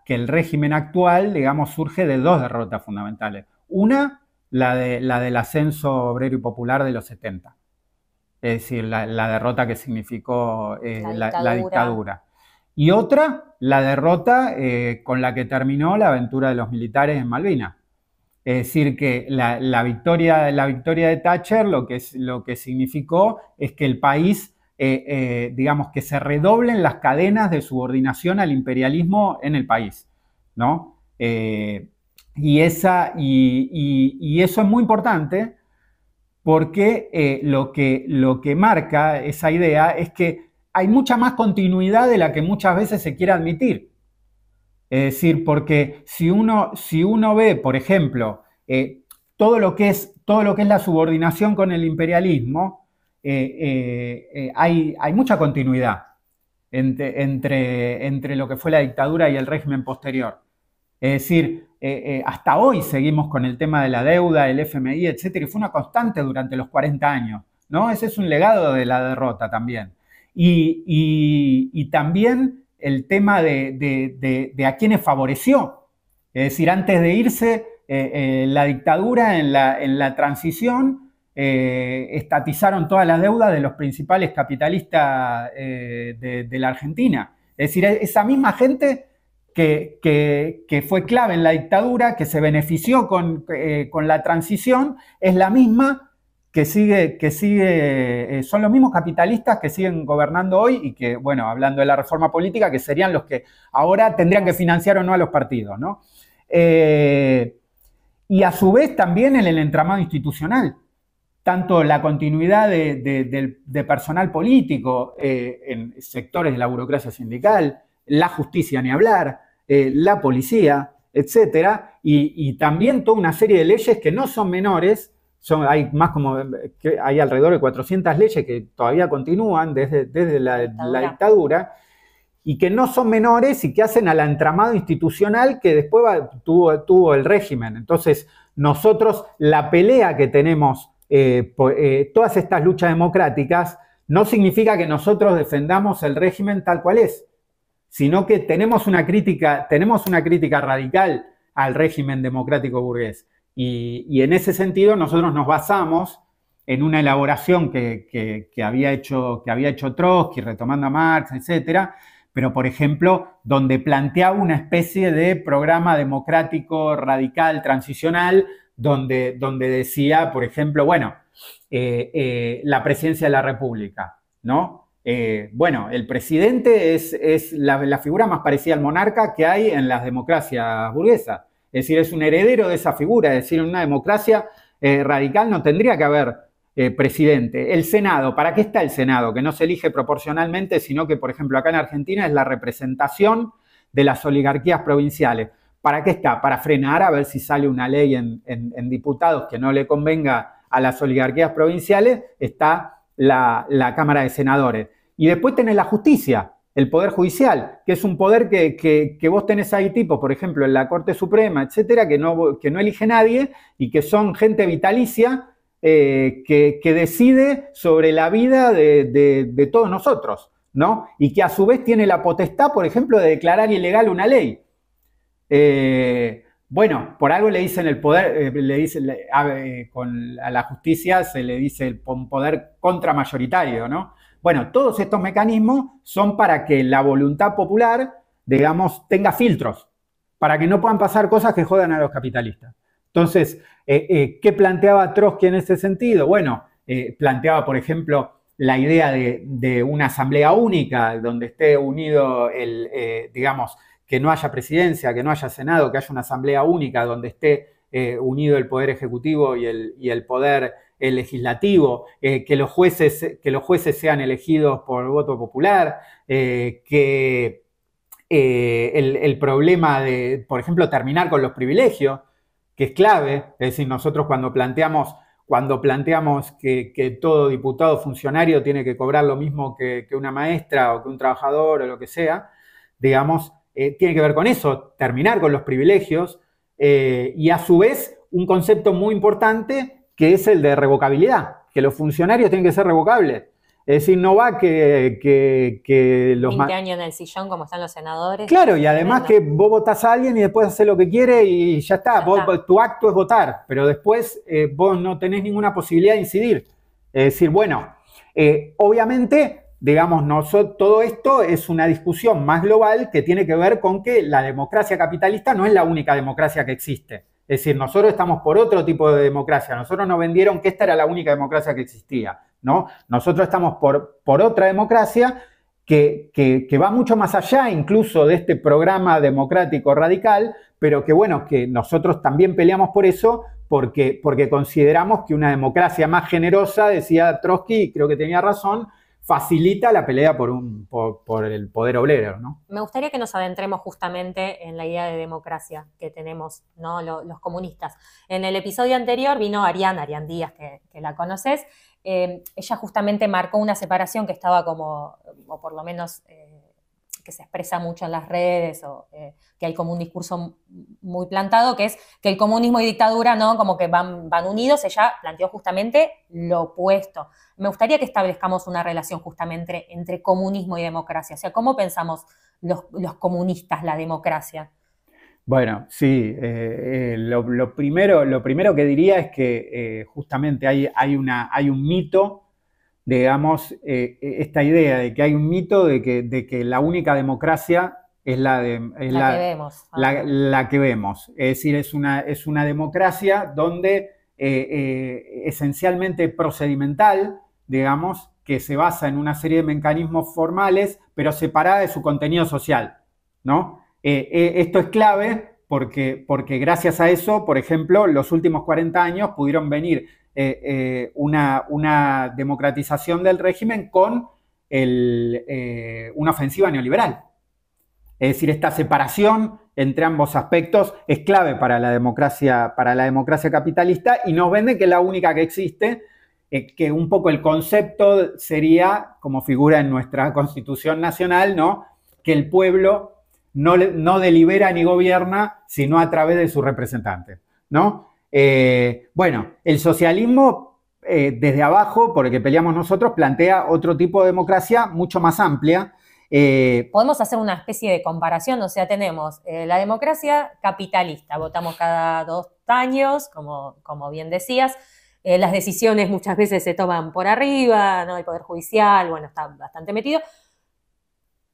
que, el régimen actual, digamos, surge de dos derrotas fundamentales. Una, la, de, la del ascenso obrero y popular de los 70, es decir, la, derrota que significó eh, la, dictadura. Y otra, la derrota eh, con la que terminó la aventura de los militares en Malvinas. Es decir, que la, la, victoria, la victoria de Thatcher lo que, lo que significó es que el país eh, eh, digamos, que se redoblen las cadenas de subordinación al imperialismo en el país, ¿no? Eh, y, esa, y, eso es muy importante porque lo, que, lo que marca esa idea es que hay mucha más continuidad de la que muchas veces se quiere admitir. Es decir, porque si uno, si uno ve, por ejemplo, todo, lo que es, todo lo que es la subordinación con el imperialismo, eh, eh, eh, hay, mucha continuidad entre, lo que fue la dictadura y el régimen posterior. Es decir, hasta hoy seguimos con el tema de la deuda, el FMI, etcétera, y fue una constante durante los 40 años. ¿no? Ese es un legado de la derrota también. Y, también el tema de, a quienes favoreció. Es decir, antes de irse, la dictadura en la transición eh, estatizaron todas las deudas de los principales capitalistas eh, de, la Argentina. Es decir, esa misma gente que, fue clave en la dictadura, que se benefició con, eh, la transición, es la misma que sigue, que sigue, son los mismos capitalistas que siguen gobernando hoy y que, bueno, hablando de la reforma política, que serían los que ahora tendrían que financiar o no a los partidos, y a su vez también en el entramado institucional tanto la continuidad de, personal político eh, en sectores de la burocracia sindical, la justicia ni hablar, eh, la policía, etcétera, y, también toda una serie de leyes que no son menores, son, hay más como, hay alrededor de 400 leyes que todavía continúan desde, desde la, dictadura. y que no son menores y que hacen al entramado institucional que después tuvo, tuvo el régimen. Entonces, nosotros, la pelea que tenemos eh, eh, todas estas luchas democráticas, no significa que nosotros defendamos el régimen tal cual es, sino que tenemos una crítica, tenemos una crítica radical al régimen democrático burgués. Y, en ese sentido nosotros nos basamos en una elaboración que, que, que, había, hecho, que había hecho Trotsky, retomando a Marx, etcétera, pero por ejemplo, donde planteaba una especie de programa democrático radical, transicional, donde, donde decía, por ejemplo, bueno, eh, eh, la presidencia de la República, ¿no? Eh, bueno, el presidente es, la, la, figura más parecida al monarca que hay en las democracias burguesas. Es decir, es un heredero de esa figura. Es decir, en una democracia radical no tendría que haber presidente. El Senado, ¿para qué está el Senado? Que no se elige proporcionalmente, sino que, por ejemplo, acá en Argentina es la representación de las oligarquías provinciales. ¿Para qué está? Para frenar a ver si sale una ley en, diputados que no le convenga a las oligarquías provinciales, está la, Cámara de Senadores. Y después tenés la justicia, el Poder Judicial, que es un poder que, vos tenés ahí tipo, por ejemplo, en la Corte Suprema, etcétera, que no, elige nadie y que son gente vitalicia eh, que, decide sobre la vida de, todos nosotros, ¿no? Y que a su vez tiene la potestad, por ejemplo, de declarar ilegal una ley. Eh, bueno, por algo le dicen el poder, eh, le dicen eh, a, la justicia se le dice el poder contramayoritario, ¿no? Bueno, todos estos mecanismos son para que la voluntad popular, digamos, tenga filtros, para que no puedan pasar cosas que jodan a los capitalistas. Entonces, ¿qué planteaba Trotsky en ese sentido? Bueno, planteaba, por ejemplo, la idea de, de, una asamblea única donde esté unido el, digamos, que no haya presidencia, que no haya Senado, que haya una asamblea única donde esté eh, unido el poder ejecutivo y el, poder eh, legislativo, eh, que, los jueces, que los jueces sean elegidos por voto popular, que el, problema de, por ejemplo, terminar con los privilegios, que es clave, es decir, nosotros cuando planteamos, cuando planteamos que, todo diputado funcionario tiene que cobrar lo mismo que, que una maestra o que un trabajador o lo que sea, digamos, eh, tiene que ver con eso, terminar con los privilegios eh, y a su vez un concepto muy importante que es el de revocabilidad, que los funcionarios tienen que ser revocables. Es decir, no va que, que los... 20 años en el sillón como están los senadores. Claro, y además que vos votás a alguien y después hace lo que quiere y ya está. Tu acto es votar, pero después eh, vos no tenés ninguna posibilidad de incidir. Es decir, bueno, obviamente digamos, todo esto es una discusión más global que tiene que ver con que la democracia capitalista no es la única democracia que existe. Es decir, nosotros estamos por otro tipo de democracia. Nosotros nos vendieron que esta era la única democracia que existía. ¿no? Nosotros estamos por, por otra democracia que, que, va mucho más allá incluso de este programa democrático radical, pero que bueno, que nosotros también peleamos por eso porque, porque consideramos que una democracia más generosa, decía Trotsky, y creo que tenía razón, facilita la pelea por, un, por, el poder obrero. ¿no? Me gustaría que nos adentremos justamente en la idea de democracia que tenemos ¿no? los, comunistas. En el episodio anterior vino Ariana, Arián Díaz, que, la conoces. Eh, ella justamente marcó una separación que estaba como, o por lo menos... Eh, que se expresa mucho en las redes o eh, que hay como un discurso muy plantado, que es que el comunismo y dictadura, ¿no? Como que van, van unidos, ella planteó justamente lo opuesto. Me gustaría que establezcamos una relación justamente entre, comunismo y democracia. O sea, ¿cómo pensamos los, comunistas la democracia? Bueno, sí, eh, eh, lo, primero, lo primero que diría es que justamente hay, hay, una, hay un mito digamos, eh, eh, esta idea de que hay un mito de que, la única democracia es la, la, que vemos. Es decir, es una, es una democracia donde eh, esencialmente procedimental, digamos, que se basa en una serie de mecanismos formales, pero separada de su contenido social, ¿no? esto es clave porque, porque gracias a eso, por ejemplo, los últimos 40 años pudieron venir eh, eh, una, democratización del régimen con eh, una ofensiva neoliberal. Es decir, esta separación entre ambos aspectos es clave para la democracia, para la democracia capitalista y nos vende que es la única que existe, que un poco el concepto sería, como figura en nuestra Constitución Nacional, ¿no? que el pueblo no, no delibera ni gobierna, sino a través de su representante, ¿no? Eh, bueno, el socialismo eh, desde abajo, por el que peleamos nosotros, plantea otro tipo de democracia mucho más amplia. Eh, Podemos hacer una especie de comparación, o sea, tenemos la democracia capitalista, votamos cada dos años, como, bien decías, las decisiones muchas veces se toman por arriba, ¿no? el Poder Judicial, bueno, está bastante metido,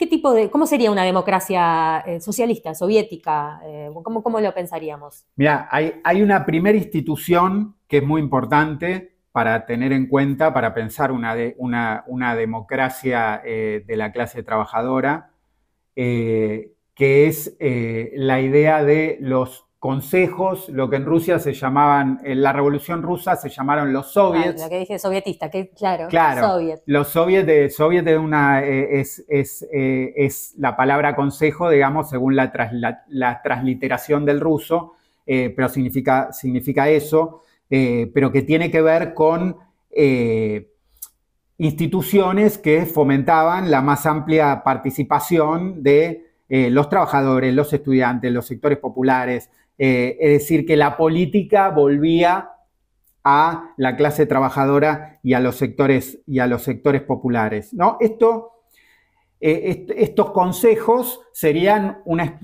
tipo de, cómo sería una democracia eh, socialista, soviética? Eh, ¿cómo, lo pensaríamos? Mira, hay, una primera institución que es muy importante para tener en cuenta, para pensar una, una, democracia eh, de la clase trabajadora, que es la idea de los consejos, lo que en Rusia se llamaban, en la revolución rusa se llamaron los soviets. lo que dije sovietista, que claro, claro los soviets. de, eh, eh, es, la palabra consejo, digamos, según la, transliteración del ruso, eh, pero significa, eso, pero que tiene que ver con instituciones que fomentaban la más amplia participación de los trabajadores, los estudiantes, los sectores populares, eh, es decir, que la política volvía a la clase trabajadora y a los sectores, y a los sectores populares. ¿no? Esto, eh, estos consejos serían una,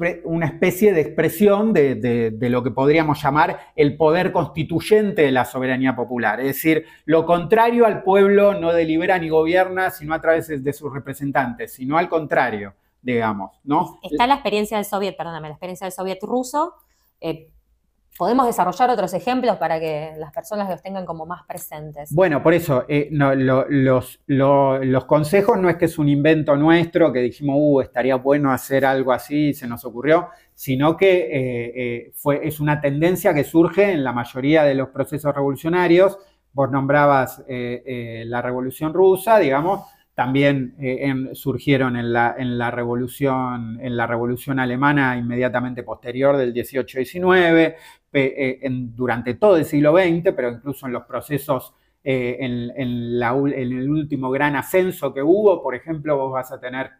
especie de expresión de, lo que podríamos llamar el poder constituyente de la soberanía popular. Es decir, lo contrario al pueblo no delibera ni gobierna, sino a través de sus representantes, sino al contrario digamos, ¿no? Está la experiencia del Soviet, perdóname, la experiencia del Soviet ruso, eh, ¿Podemos desarrollar otros ejemplos para que las personas los tengan como más presentes? Bueno, por eso, eh, los, consejos no es que es un invento nuestro, que dijimos, uh, estaría bueno hacer algo así, se nos ocurrió, sino que eh, es una tendencia que surge en la mayoría de los procesos revolucionarios. Vos nombrabas la Revolución Rusa, digamos, también eh, surgieron en la, revolución, en la revolución alemana inmediatamente posterior del 18-19, eh, durante todo el siglo XX, pero incluso en los procesos, eh, en, el último gran ascenso que hubo, por ejemplo, vos vas a tener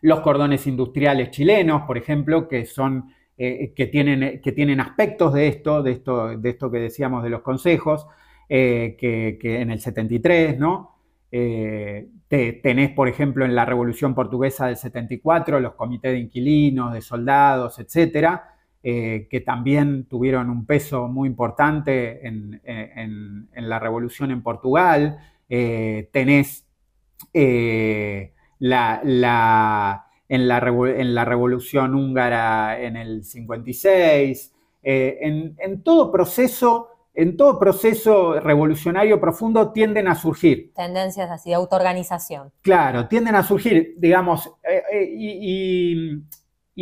los cordones industriales chilenos, por ejemplo, que son que, tienen, aspectos de esto, de esto, que decíamos de los consejos, que, en el 73, ¿no? Eh, tenés, por ejemplo, en la Revolución Portuguesa del 74, los comités de inquilinos, de soldados, etcétera, eh, que también tuvieron un peso muy importante en, eh, la Revolución en Portugal. tenés la, en, la en, la Revolución Húngara en el 56. en todo proceso en todo proceso revolucionario profundo tienden a surgir. Tendencias así de autoorganización. Claro, tienden a surgir, digamos, eh, eh, y,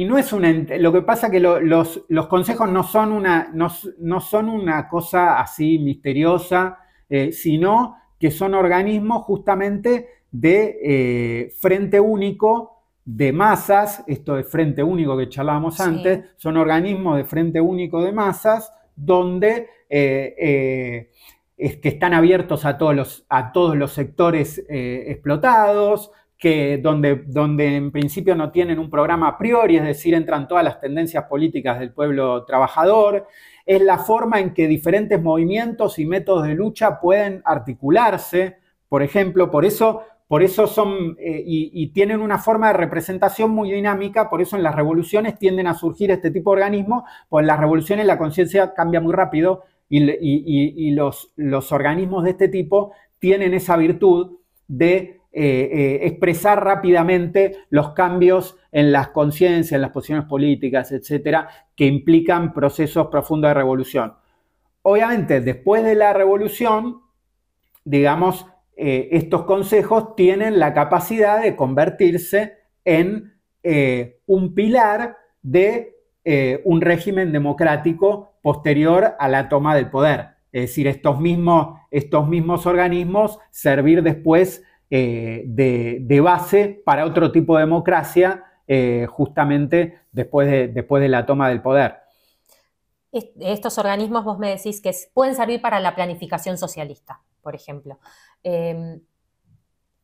no es una... Lo que pasa es que los, consejos no son una, no, son una cosa así misteriosa, eh, sino que son organismos justamente de frente único, de masas, esto de frente único que charlábamos antes, son organismos de frente único de masas, donde eh, eh, es que están abiertos a todos los, a todos los sectores eh, explotados, que donde, donde en principio no tienen un programa a priori, es decir, entran todas las tendencias políticas del pueblo trabajador, es la forma en que diferentes movimientos y métodos de lucha pueden articularse, por ejemplo, por eso por eso son, eh, y, tienen una forma de representación muy dinámica, por eso en las revoluciones tienden a surgir este tipo de organismos, pues en las revoluciones la conciencia cambia muy rápido y, los, organismos de este tipo tienen esa virtud de eh, eh, expresar rápidamente los cambios en las conciencias, en las posiciones políticas, etcétera, que implican procesos profundos de revolución. Obviamente, después de la revolución, digamos, eh, estos consejos tienen la capacidad de convertirse en eh, un pilar de eh, un régimen democrático posterior a la toma del poder. Es decir, estos mismos, estos mismos organismos servir después de, base para otro tipo de democracia justamente después de, después de la toma del poder estos organismos, vos me decís que pueden servir para la planificación socialista, por ejemplo. Em,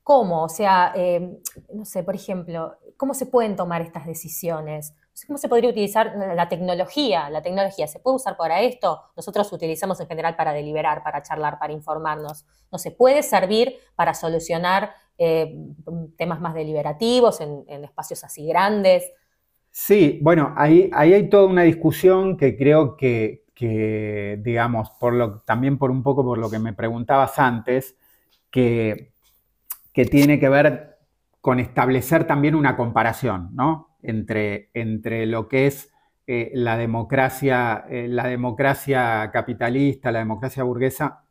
¿Cómo? O sea, em, no sé, por ejemplo, ¿cómo se pueden tomar estas decisiones? ¿Cómo se podría utilizar la tecnología? La tecnología se puede usar para esto. Nosotros utilizamos en general para deliberar, para charlar, para informarnos. No se puede servir para solucionar eh, temas más deliberativos en, espacios así grandes. Sí, bueno, ahí, hay toda una discusión que creo que, que digamos, también por un poco por lo que me preguntabas antes, que, tiene que ver con establecer también una comparación ¿no? entre, entre lo que es eh, la, democracia, eh, la democracia capitalista, la democracia burguesa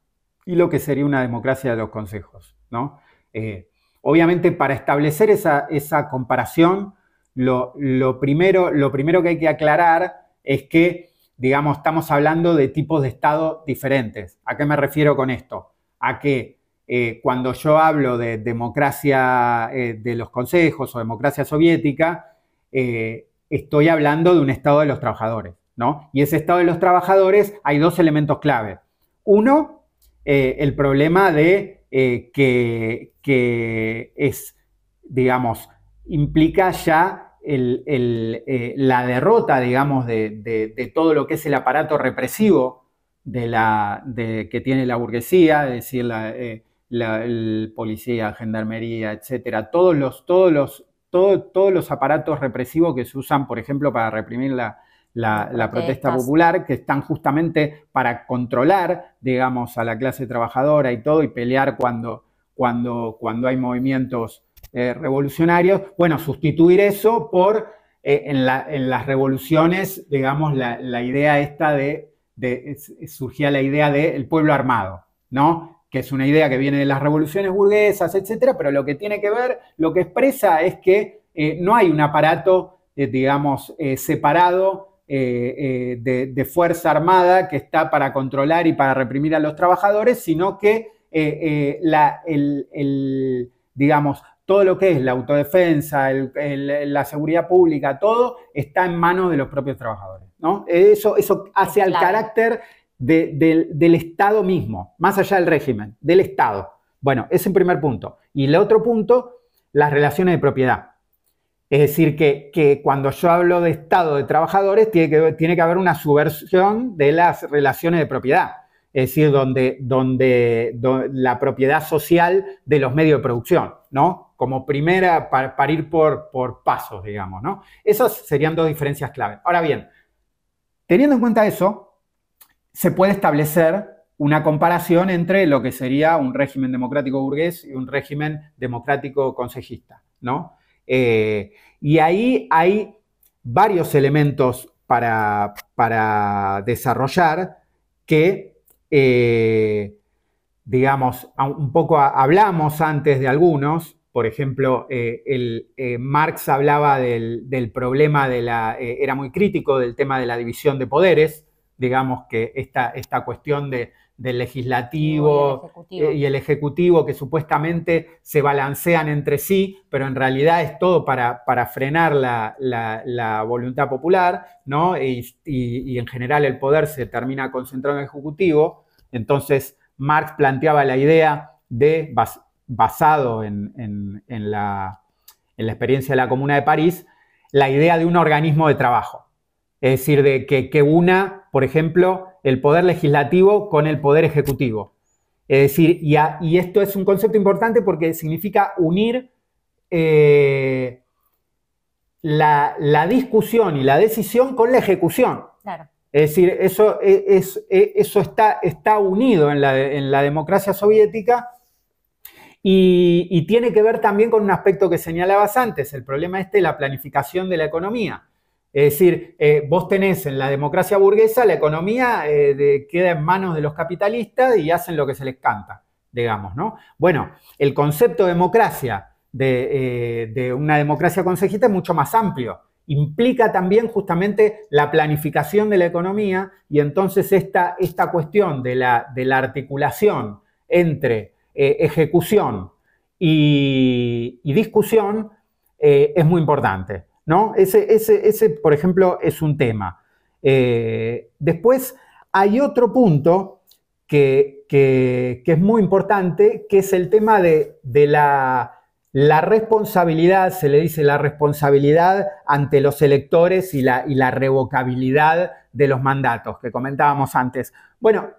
y lo que sería una democracia de los consejos. ¿no? Eh, obviamente, para establecer esa, esa comparación, lo, primero, lo primero que hay que aclarar es que, digamos, estamos hablando de tipos de Estado diferentes. ¿A qué me refiero con esto? A que eh, cuando yo hablo de democracia eh, de los consejos o democracia soviética, eh, estoy hablando de un Estado de los trabajadores, ¿no? Y ese Estado de los trabajadores hay dos elementos clave. Uno, el problema de que, es, digamos, implica ya la derrota, digamos, de, todo lo que es el aparato represivo de la, que tiene la burguesía, es decir, la, la el policía, gendarmería, etcétera, todos los, todos los, todos los aparatos represivos que se usan, por ejemplo, para reprimir la, protesta popular, que están justamente para controlar, digamos, a la clase trabajadora y todo, y pelear cuando, cuando, cuando hay movimientos eh, revolucionarios. Bueno, sustituir eso por, eh, en, las revoluciones, digamos, la, idea esta de, surgía la idea del pueblo armado, ¿no? que es una idea que viene de las revoluciones burguesas, etcétera, pero lo que tiene que ver, lo que expresa es que eh, no hay un aparato, eh, digamos, eh, separado de, fuerza armada que está para controlar y para reprimir a los trabajadores, sino que la, el, digamos, todo lo que es la autodefensa, la seguridad pública, todo está en manos de los propios trabajadores. ¿no? Eso, eso hace al carácter del, Estado mismo, más allá del régimen, del Estado. Bueno, ese es el primer punto. Y el otro punto, las relaciones de propiedad. Es decir, que, cuando yo hablo de Estado de trabajadores, tiene que, tiene que, haber una subversión de las relaciones de propiedad. Es decir, donde, donde, la propiedad social de los medios de producción, ¿no? Como primera, para, ir por, por pasos, digamos, ¿no? Esas serían dos diferencias clave. Ahora bien, teniendo en cuenta eso, se puede establecer una comparación entre lo que sería un régimen democrático burgués y un régimen democrático consejista, eh, y ahí hay varios elementos para, para desarrollar que, eh, digamos, un poco hablamos antes de algunos, por ejemplo, eh, el, Marx hablaba del, problema de la, era muy crítico del tema de la división de poderes, digamos, que esta, esta cuestión de, del legislativo eh, y el, ejecutivo que supuestamente se balancean entre sí, pero en realidad es todo para, frenar la, voluntad popular, Y, en general el poder se termina concentrado en el ejecutivo. Entonces, Marx planteaba la idea de, basado en, la, en la experiencia de la Comuna de París, la idea de un organismo de trabajo. Es decir, de que, una, por ejemplo, el poder legislativo con el poder ejecutivo. Es decir, y, esto es un concepto importante porque significa unir eh, la, discusión y la decisión con la ejecución. Es decir, eso, es, eso está, está, unido en la, democracia soviética y, y, tiene que ver también con un aspecto que señalabas antes, el problema este de la planificación de la economía. Es decir, eh, vos tenés en la democracia burguesa la economía eh, queda en manos de los capitalistas y hacen lo que se les canta, digamos, ¿no? Bueno, el concepto de democracia eh, de, una democracia consejista es mucho más amplio. Implica también justamente la planificación de la economía y entonces esta, esta cuestión de la, articulación entre ejecución y discusión es muy importante. Ese, ese, por ejemplo, es un tema. Eh, después hay otro punto que, es muy importante, que es el tema de, la, responsabilidad, se le dice la responsabilidad ante los electores y la, revocabilidad de los mandatos que comentábamos antes. Bueno,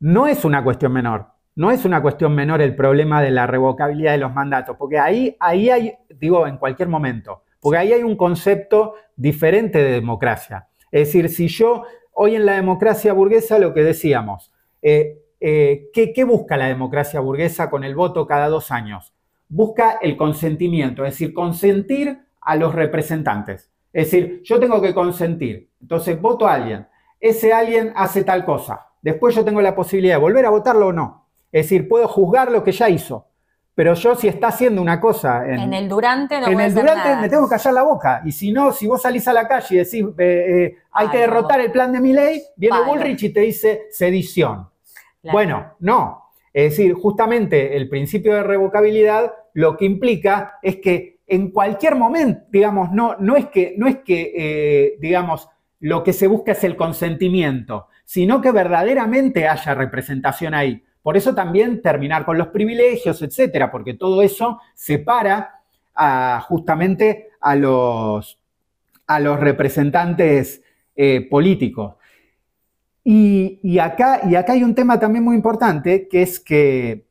no es una cuestión menor, no es una cuestión menor el problema de la revocabilidad de los mandatos, porque ahí, ahí hay, digo, en cualquier momento, porque ahí hay un concepto diferente de democracia. Es decir, si yo hoy en la democracia burguesa lo que decíamos, eh, eh, ¿qué busca la democracia burguesa con el voto cada dos años? Busca el consentimiento, es decir, consentir a los representantes. Es decir, yo tengo que consentir. Entonces voto a alguien. Ese alguien hace tal cosa. Después yo tengo la posibilidad de volver a votarlo o no. Es decir, puedo juzgar lo que ya hizo. Pero yo si está haciendo una cosa... En, el durante el durante me tengo que callar la boca. Y si no, si vos salís a la calle y decís, eh, hay que derrotar el plan de mi ley, viene Bullrich y te dice sedición. Bueno, no. Es decir, justamente el principio de revocabilidad lo que implica es que en cualquier momento, digamos, no, no es que, no es que eh, digamos, lo que se busca es el consentimiento, sino que verdaderamente haya representación ahí. Por eso también terminar con los privilegios, etcétera, porque todo eso separa justamente a los, representantes eh, políticos. Y, acá, y acá hay un tema también muy importante, que es que,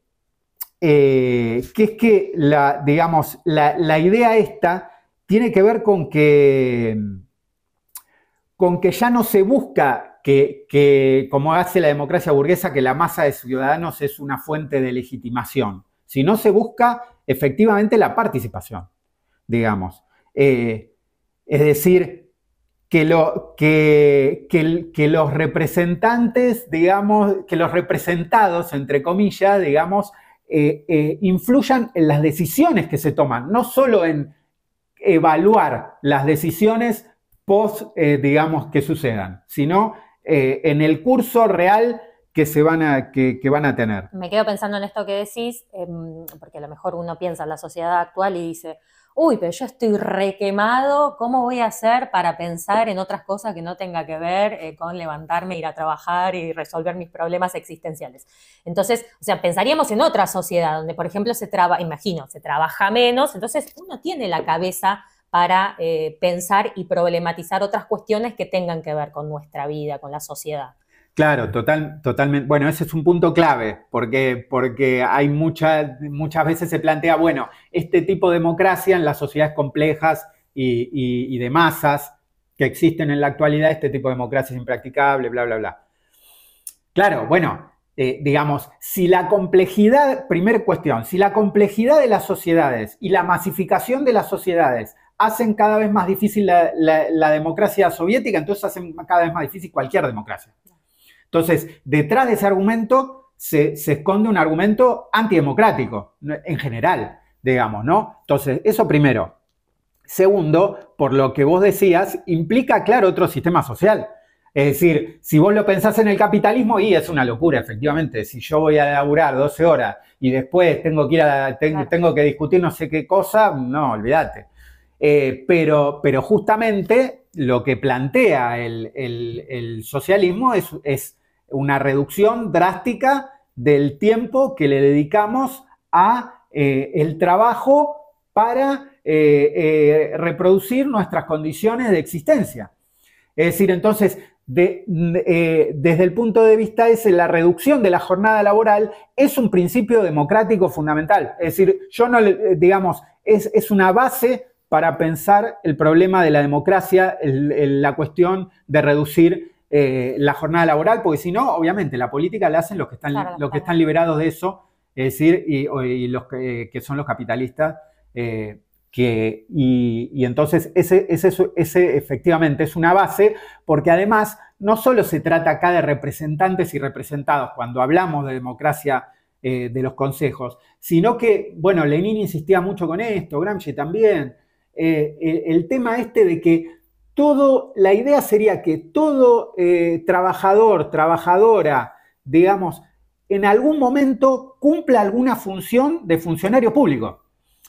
eh, que, es que la, digamos, la, idea esta tiene que ver con que, con que ya no se busca que, como hace la democracia burguesa, que la masa de ciudadanos es una fuente de legitimación, Si no se busca efectivamente la participación, digamos. Eh, es decir, que, lo, que, que, los representantes, digamos, que los representados, entre comillas, digamos, eh, eh, influyan en las decisiones que se toman, no solo en evaluar las decisiones post, digamos, que sucedan, sino eh, en el curso real que se van a, que, van a tener. Me quedo pensando en esto que decís, em, porque a lo mejor uno piensa en la sociedad actual y dice, uy, pero yo estoy requemado, ¿cómo voy a hacer para pensar en otras cosas que no tenga que ver eh, con levantarme, ir a trabajar y resolver mis problemas existenciales? Entonces, o sea, pensaríamos en otra sociedad donde, por ejemplo, se trabaja, imagino, se trabaja menos, entonces uno tiene la cabeza para eh, pensar y problematizar otras cuestiones que tengan que ver con nuestra vida, con la sociedad. Claro, total, totalmente. Bueno, ese es un punto clave, porque, porque hay muchas, muchas veces se plantea, bueno, este tipo de democracia en las sociedades complejas y, de masas que existen en la actualidad, este tipo de democracia es impracticable, bla, bla, bla. Claro, bueno, eh, digamos, si la complejidad, primer cuestión, si la complejidad de las sociedades y la masificación de las sociedades hacen cada vez más difícil la, democracia soviética, entonces hacen cada vez más difícil cualquier democracia. Entonces, detrás de ese argumento se, esconde un argumento antidemocrático, en general, digamos, ¿no? Entonces, eso primero. Segundo, por lo que vos decías, implica, claro, otro sistema social. Es decir, si vos lo pensás en el capitalismo, y es una locura, efectivamente. Si yo voy a laburar 12 horas y después tengo que ir a, tengo que discutir no sé qué cosa, no, olvídate. Eh, pero, pero, justamente lo que plantea el, socialismo es, una reducción drástica del tiempo que le dedicamos a eh, el trabajo para eh, reproducir nuestras condiciones de existencia. Es decir, entonces, desde el punto de vista ese, la reducción de la jornada laboral es un principio democrático fundamental. Es decir, yo no, digamos, es, es una base para pensar el problema de la democracia, la cuestión de reducir eh, la jornada laboral, porque si no, obviamente, la política la hacen los que están, liberados de eso, es decir, y, los que, son los capitalistas. Eh, que, y, entonces ese, efectivamente es una base, porque además no solo se trata acá de representantes y representados cuando hablamos de democracia eh, de los consejos, sino que, bueno, Lenin insistía mucho con esto, Gramsci también, eh, eh, el tema este de que todo, la idea sería que todo eh, trabajador, trabajadora, digamos, en algún momento cumpla alguna función de funcionario público.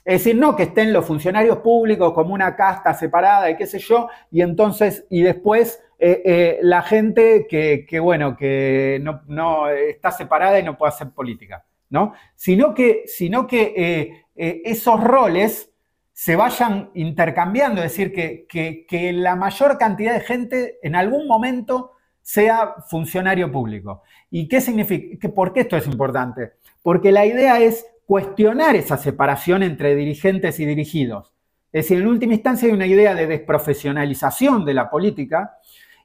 Es decir, no que estén los funcionarios públicos como una casta separada y qué sé yo, y entonces, y después la gente que, bueno, que no, está separada y no puede hacer política, ¿no? Sino que, sino que esos roles se vayan intercambiando, es decir, que, la mayor cantidad de gente en algún momento sea funcionario público. ¿Y qué significa? Que, ¿Por qué esto es importante? Porque la idea es cuestionar esa separación entre dirigentes y dirigidos. Es decir, en última instancia hay una idea de desprofesionalización de la política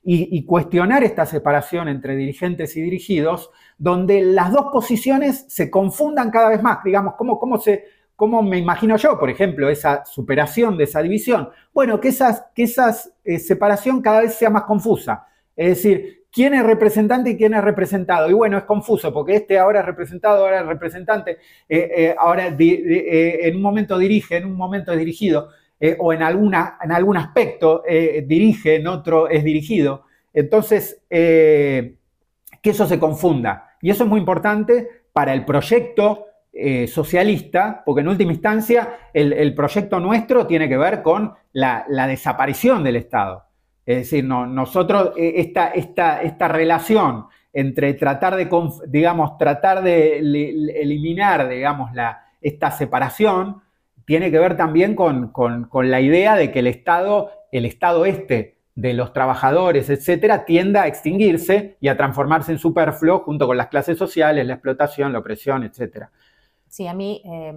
y, cuestionar esta separación entre dirigentes y dirigidos, donde las dos posiciones se confundan cada vez más. Digamos, cómo, cómo se ¿Cómo me imagino yo, por ejemplo, esa superación de esa división? Bueno, que esa que esas, eh, separación cada vez sea más confusa. Es decir, ¿quién es representante y quién es representado? Y bueno, es confuso porque este ahora es representado, ahora es representante, eh, eh, ahora en un momento dirige, en un momento es dirigido, o en, alguna, en algún aspecto dirige, en otro es dirigido. Entonces, que eso se confunda. Y eso es muy importante para el proyecto eh, socialista, porque en última instancia el, proyecto nuestro tiene que ver con la, desaparición del Estado. Es decir, nosotros, eh, esta, relación entre tratar de, digamos, tratar de eliminar, esta separación, tiene que ver también con, la idea de que el Estado, el Estado este de los trabajadores, etcétera, tienda a extinguirse y a transformarse en superfluo junto con las clases sociales, la explotación, la opresión, etcétera. Sí, a mí eh,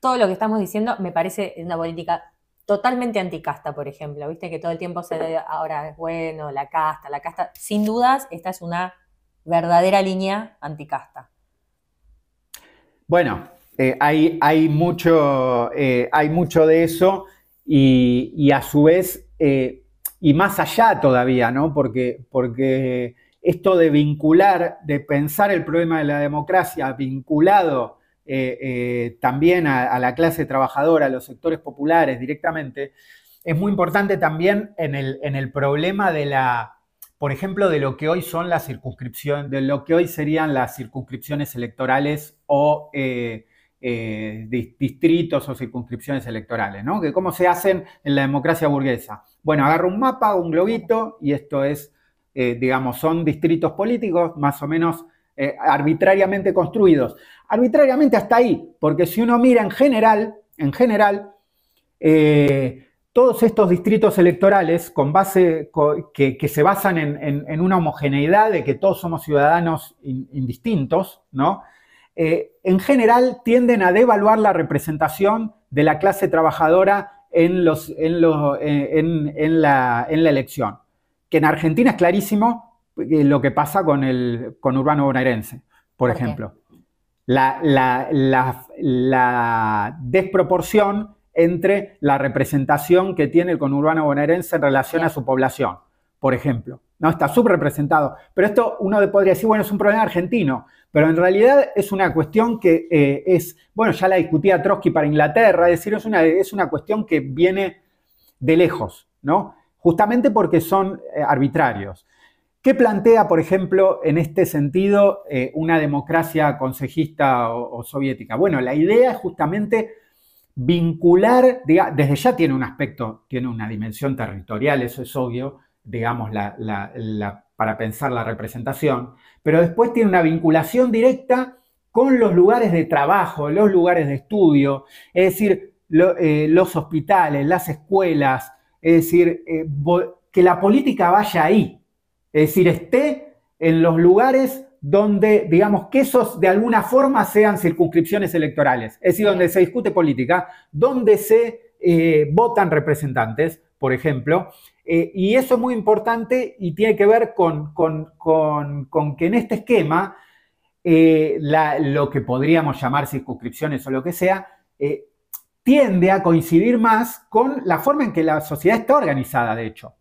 todo lo que estamos diciendo me parece una política totalmente anticasta, por ejemplo. Viste que todo el tiempo se ve ahora es bueno, la casta, la casta. Sin dudas, esta es una verdadera línea anticasta. Bueno, eh, hay, mucho, eh, hay mucho de eso y, a su vez, y más allá todavía, ¿no? Porque, porque esto de vincular, de pensar el problema de la democracia vinculado eh, eh, también a, la clase trabajadora, a los sectores populares directamente, es muy importante también en el, en el problema de la, por ejemplo, de lo que hoy son las circunscripciones, de lo que hoy serían las circunscripciones electorales o eh, distritos o circunscripciones electorales, ¿no? Que cómo se hacen en la democracia burguesa. Bueno, agarro un mapa, un globito, y esto es, digamos, son distritos políticos más o menos arbitrariamente construidos arbitrariamente hasta ahí, porque si uno mira en general, en general, eh, todos estos distritos electorales con base, que, se basan en, una homogeneidad de que todos somos ciudadanos indistintos, ¿no? Eh, en general tienden a devaluar la representación de la clase trabajadora en, eh, la, elección. Que en Argentina es clarísimo lo que pasa con, el, con Urbano Bonaerense, por, ejemplo la, desproporción entre la representación que tiene el conurbano bonaerense en relación a su población, por ejemplo. No está subrepresentado. Pero esto uno podría decir, bueno, es un problema argentino, pero en realidad es una cuestión que eh, es, bueno, ya la discutía Trotsky para Inglaterra, es decir, es una, cuestión que viene de lejos, ¿no? Justamente porque son eh, arbitrarios. ¿Qué plantea, por ejemplo, en este sentido, eh, una democracia consejista o, soviética? Bueno, la idea es justamente vincular, desde ya tiene un aspecto, tiene una dimensión territorial, eso es obvio, digamos, la, para pensar la representación, pero después tiene una vinculación directa con los lugares de trabajo, los lugares de estudio, es decir, eh, los hospitales, las escuelas, es decir, eh, que la política vaya ahí, es decir, esté en los lugares donde, digamos, que esos de alguna forma sean circunscripciones electorales, es decir, donde se discute política, donde se eh, votan representantes, por ejemplo, eh, y eso es muy importante y tiene que ver con, que en este esquema, eh, lo que podríamos llamar circunscripciones o lo que sea, tiende a coincidir más con la forma en que la sociedad está organizada, de hecho.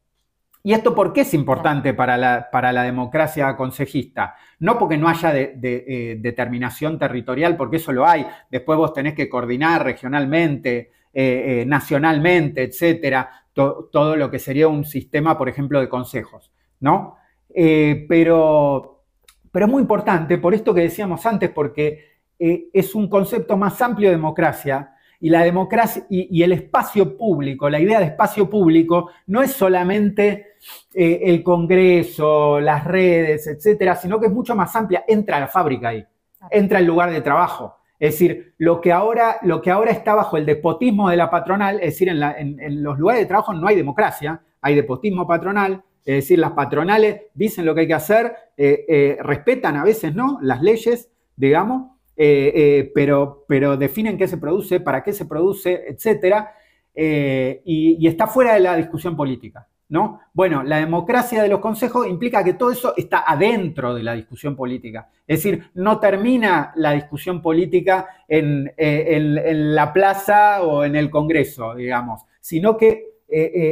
¿Y esto por qué es importante para la, democracia consejista? No porque no haya eh, determinación territorial, porque eso lo hay. Después vos tenés que coordinar regionalmente, eh, eh, nacionalmente, etcétera, todo lo que sería un sistema, por ejemplo, de consejos, ¿no? pero, pero es muy importante, por esto que decíamos antes, porque es un concepto más amplio de democracia y la democracia y, el espacio público, la idea de espacio público, no es solamente eh, el Congreso, las redes, etcétera, sino que es mucho más amplia. Entra la fábrica ahí, entra el lugar de trabajo. Es decir, lo que ahora, lo que ahora está bajo el despotismo de la patronal, es decir, en, los lugares de trabajo no hay democracia, hay despotismo patronal, es decir, las patronales dicen lo que hay que hacer, eh, eh, respetan a veces, ¿no? Las leyes, digamos, eh, eh, pero, pero definen qué se produce, para qué se produce, etc., eh, y, está fuera de la discusión política. ¿no? Bueno, la democracia de los consejos implica que todo eso está adentro de la discusión política. Es decir, no termina la discusión política en, en la plaza o en el Congreso, digamos, sino que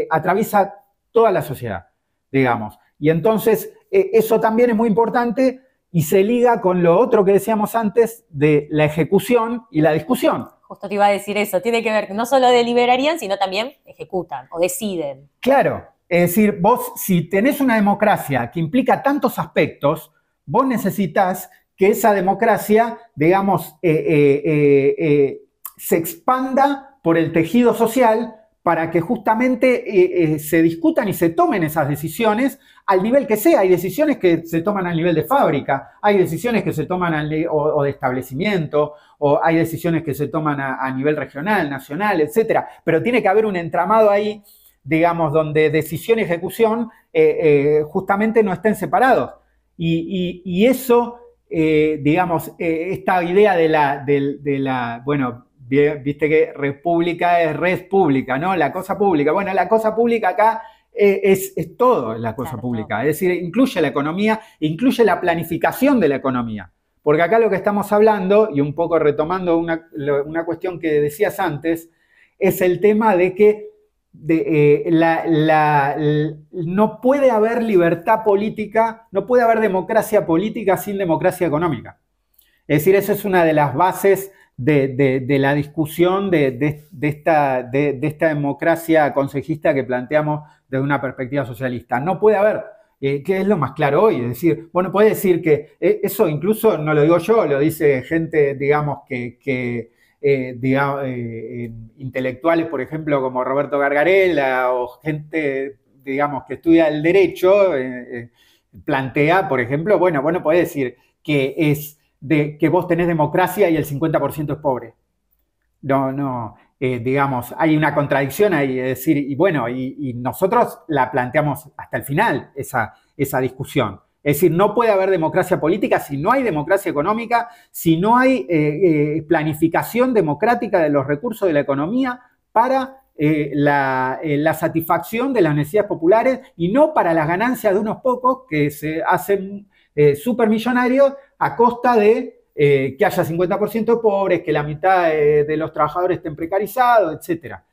atraviesa toda la sociedad, digamos. Y entonces, eso también es muy importante y se liga con lo otro que decíamos antes de la ejecución y la discusión. Justo te iba a decir eso, tiene que ver, que no solo deliberarían, sino también ejecutan o deciden. Claro, es decir, vos si tenés una democracia que implica tantos aspectos, vos necesitas que esa democracia, digamos, eh, eh, eh, se expanda por el tejido social, para que justamente eh, eh, se discutan y se tomen esas decisiones al nivel que sea. Hay decisiones que se toman al nivel de fábrica, hay decisiones que se toman o, de establecimiento, o hay decisiones que se toman a, nivel regional, nacional, etc. Pero tiene que haber un entramado ahí, digamos, donde decisión y ejecución eh, justamente no estén separados. Y, eso, digamos, esta idea de la, de la bueno, viste que república es red pública, ¿no? La cosa pública. Bueno, la cosa pública acá eh, es, todo la cosa pública, es decir, incluye la economía, incluye la planificación de la economía. Porque acá lo que estamos hablando, y un poco retomando una, cuestión que decías antes, es el tema de que eh, no puede haber libertad política, no puede haber democracia política sin democracia económica. Es decir, esa es una de las bases de, la discusión de esta, de, esta, democracia consejista que planteamos desde una perspectiva socialista. No puede haber, eh, que es lo más claro hoy, es decir, bueno, puede decir que eh, eso incluso no lo digo yo, lo dice gente, digamos, que, eh, digamos, eh, intelectuales, por ejemplo, como Roberto Gargarella o gente, digamos, que estudia el derecho plantea, por ejemplo, bueno, bueno, puede decir que es de que vos tenés democracia y el 50% es pobre. No, no, eh, digamos, hay una contradicción ahí, es decir, y bueno, y, nosotros la planteamos hasta el final, esa, discusión. Es decir, no puede haber democracia política si no hay democracia económica, si no hay eh, eh, planificación democrática de los recursos de la economía para la, satisfacción de las necesidades populares y no para las ganancias de unos pocos que se hacen supermillonarios a costa de eh, que haya 50% de pobres, que la mitad eh, de, los trabajadores estén precarizados, etcétera.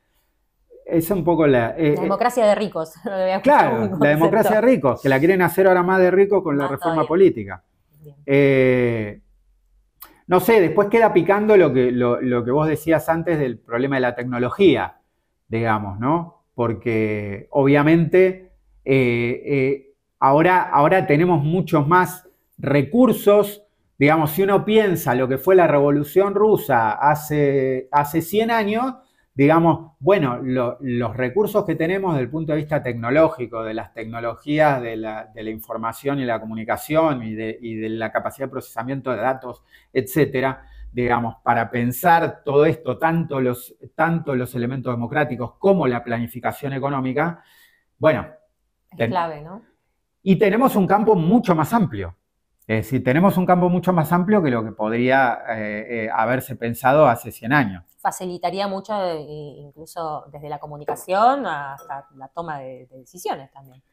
Es un poco la... Eh, la democracia de ricos. claro, la democracia de ricos, que la quieren hacer ahora más de ricos con la reforma política. no sé, después queda picando lo que, que vos decías antes del problema de la tecnología, digamos, ¿no? Porque obviamente ahora, ahora tenemos muchos más recursos, digamos, si uno piensa lo que fue la Revolución Rusa hace, hace 100 años, digamos, bueno, los recursos que tenemos desde el punto de vista tecnológico, de las tecnologías de la, información y la comunicación y de, la capacidad de procesamiento de datos, etcétera, digamos, para pensar todo esto, tanto los, los elementos democráticos como la planificación económica, bueno. Es clave, ¿no? Y tenemos un campo mucho más amplio. Es tenemos un campo mucho más amplio que lo que podría eh, eh, haberse pensado hace 100 años. Facilitaría mucho, eh, incluso desde la comunicación hasta la toma de, decisiones también.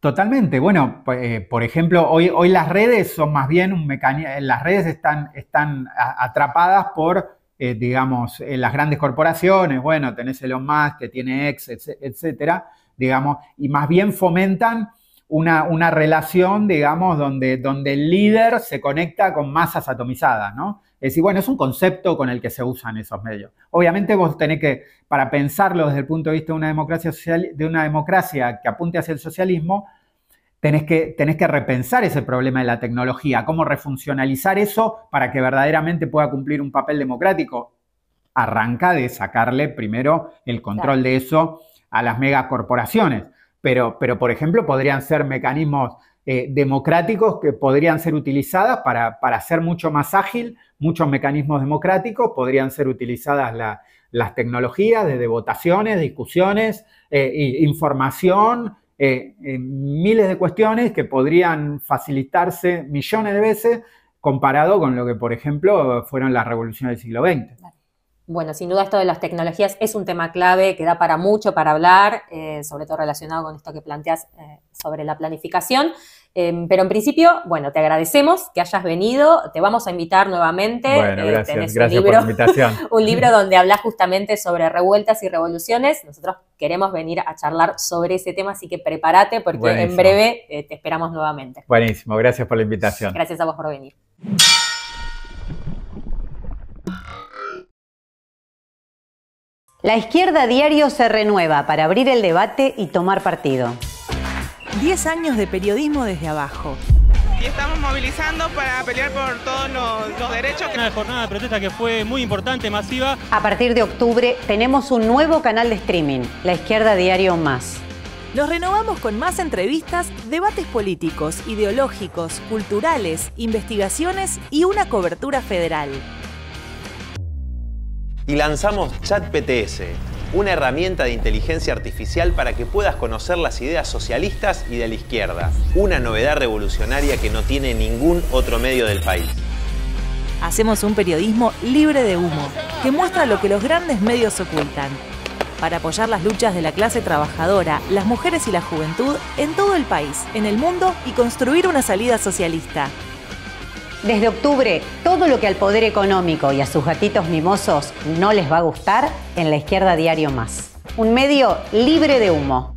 Totalmente. Bueno, por ejemplo, hoy, hoy las redes son más bien un mecanismo, las redes están, están atrapadas por, digamos, las grandes corporaciones, bueno, tenés Elon Musk, que tiene X, etcétera, digamos, y más bien fomentan una, una relación, digamos, donde, donde el líder se conecta con masas atomizadas, ¿no? Es decir, bueno, es un concepto con el que se usan esos medios. Obviamente vos tenés que, para pensarlo desde el punto de vista de una democracia, social, de una democracia que apunte hacia el socialismo, tenés que, tenés que repensar ese problema de la tecnología, cómo refuncionalizar eso para que verdaderamente pueda cumplir un papel democrático. Arranca de sacarle primero el control de eso a las megacorporaciones pero, pero por ejemplo, podrían ser mecanismos eh, democráticos que podrían ser utilizadas para, para ser mucho más ágil, muchos mecanismos democráticos, podrían ser utilizadas las tecnologías de votaciones, discusiones, eh, información, eh, miles de cuestiones que podrían facilitarse millones de veces comparado con lo que, por ejemplo, fueron las revoluciones del siglo XX. Bueno, sin duda esto de las tecnologías es un tema clave que da para mucho para hablar, eh, sobre todo relacionado con esto que planteas eh, sobre la planificación. Em, pero en principio, bueno, te agradecemos que hayas venido, te vamos a invitar nuevamente. Bueno, eh, gracias, por la invitación. un libro donde hablas justamente sobre revueltas y revoluciones. Nosotros queremos venir a charlar sobre ese tema, así que prepárate porque en breve te esperamos nuevamente. Buenísimo, gracias por la invitación. Gracias a vos por venir. La izquierda diario se renueva para abrir el debate y tomar partido. 10 años de periodismo desde abajo. Y estamos movilizando para pelear por todos los, los derechos. Una jornada de protesta que fue muy importante, masiva. A partir de octubre tenemos un nuevo canal de streaming, La Izquierda Diario Más. Nos renovamos con más entrevistas, debates políticos, ideológicos, culturales, investigaciones y una cobertura federal y lanzamos ChatPTS, una herramienta de inteligencia artificial para que puedas conocer las ideas socialistas y de la izquierda, una novedad revolucionaria que no tiene ningún otro medio del país. Hacemos un periodismo libre de humo, que muestra lo que los grandes medios ocultan, para apoyar las luchas de la clase trabajadora, las mujeres y la juventud en todo el país, en el mundo y construir una salida socialista. Desde octubre, todo lo que al poder económico y a sus gatitos mimosos no les va a gustar, en la izquierda diario más. Un medio libre de humo.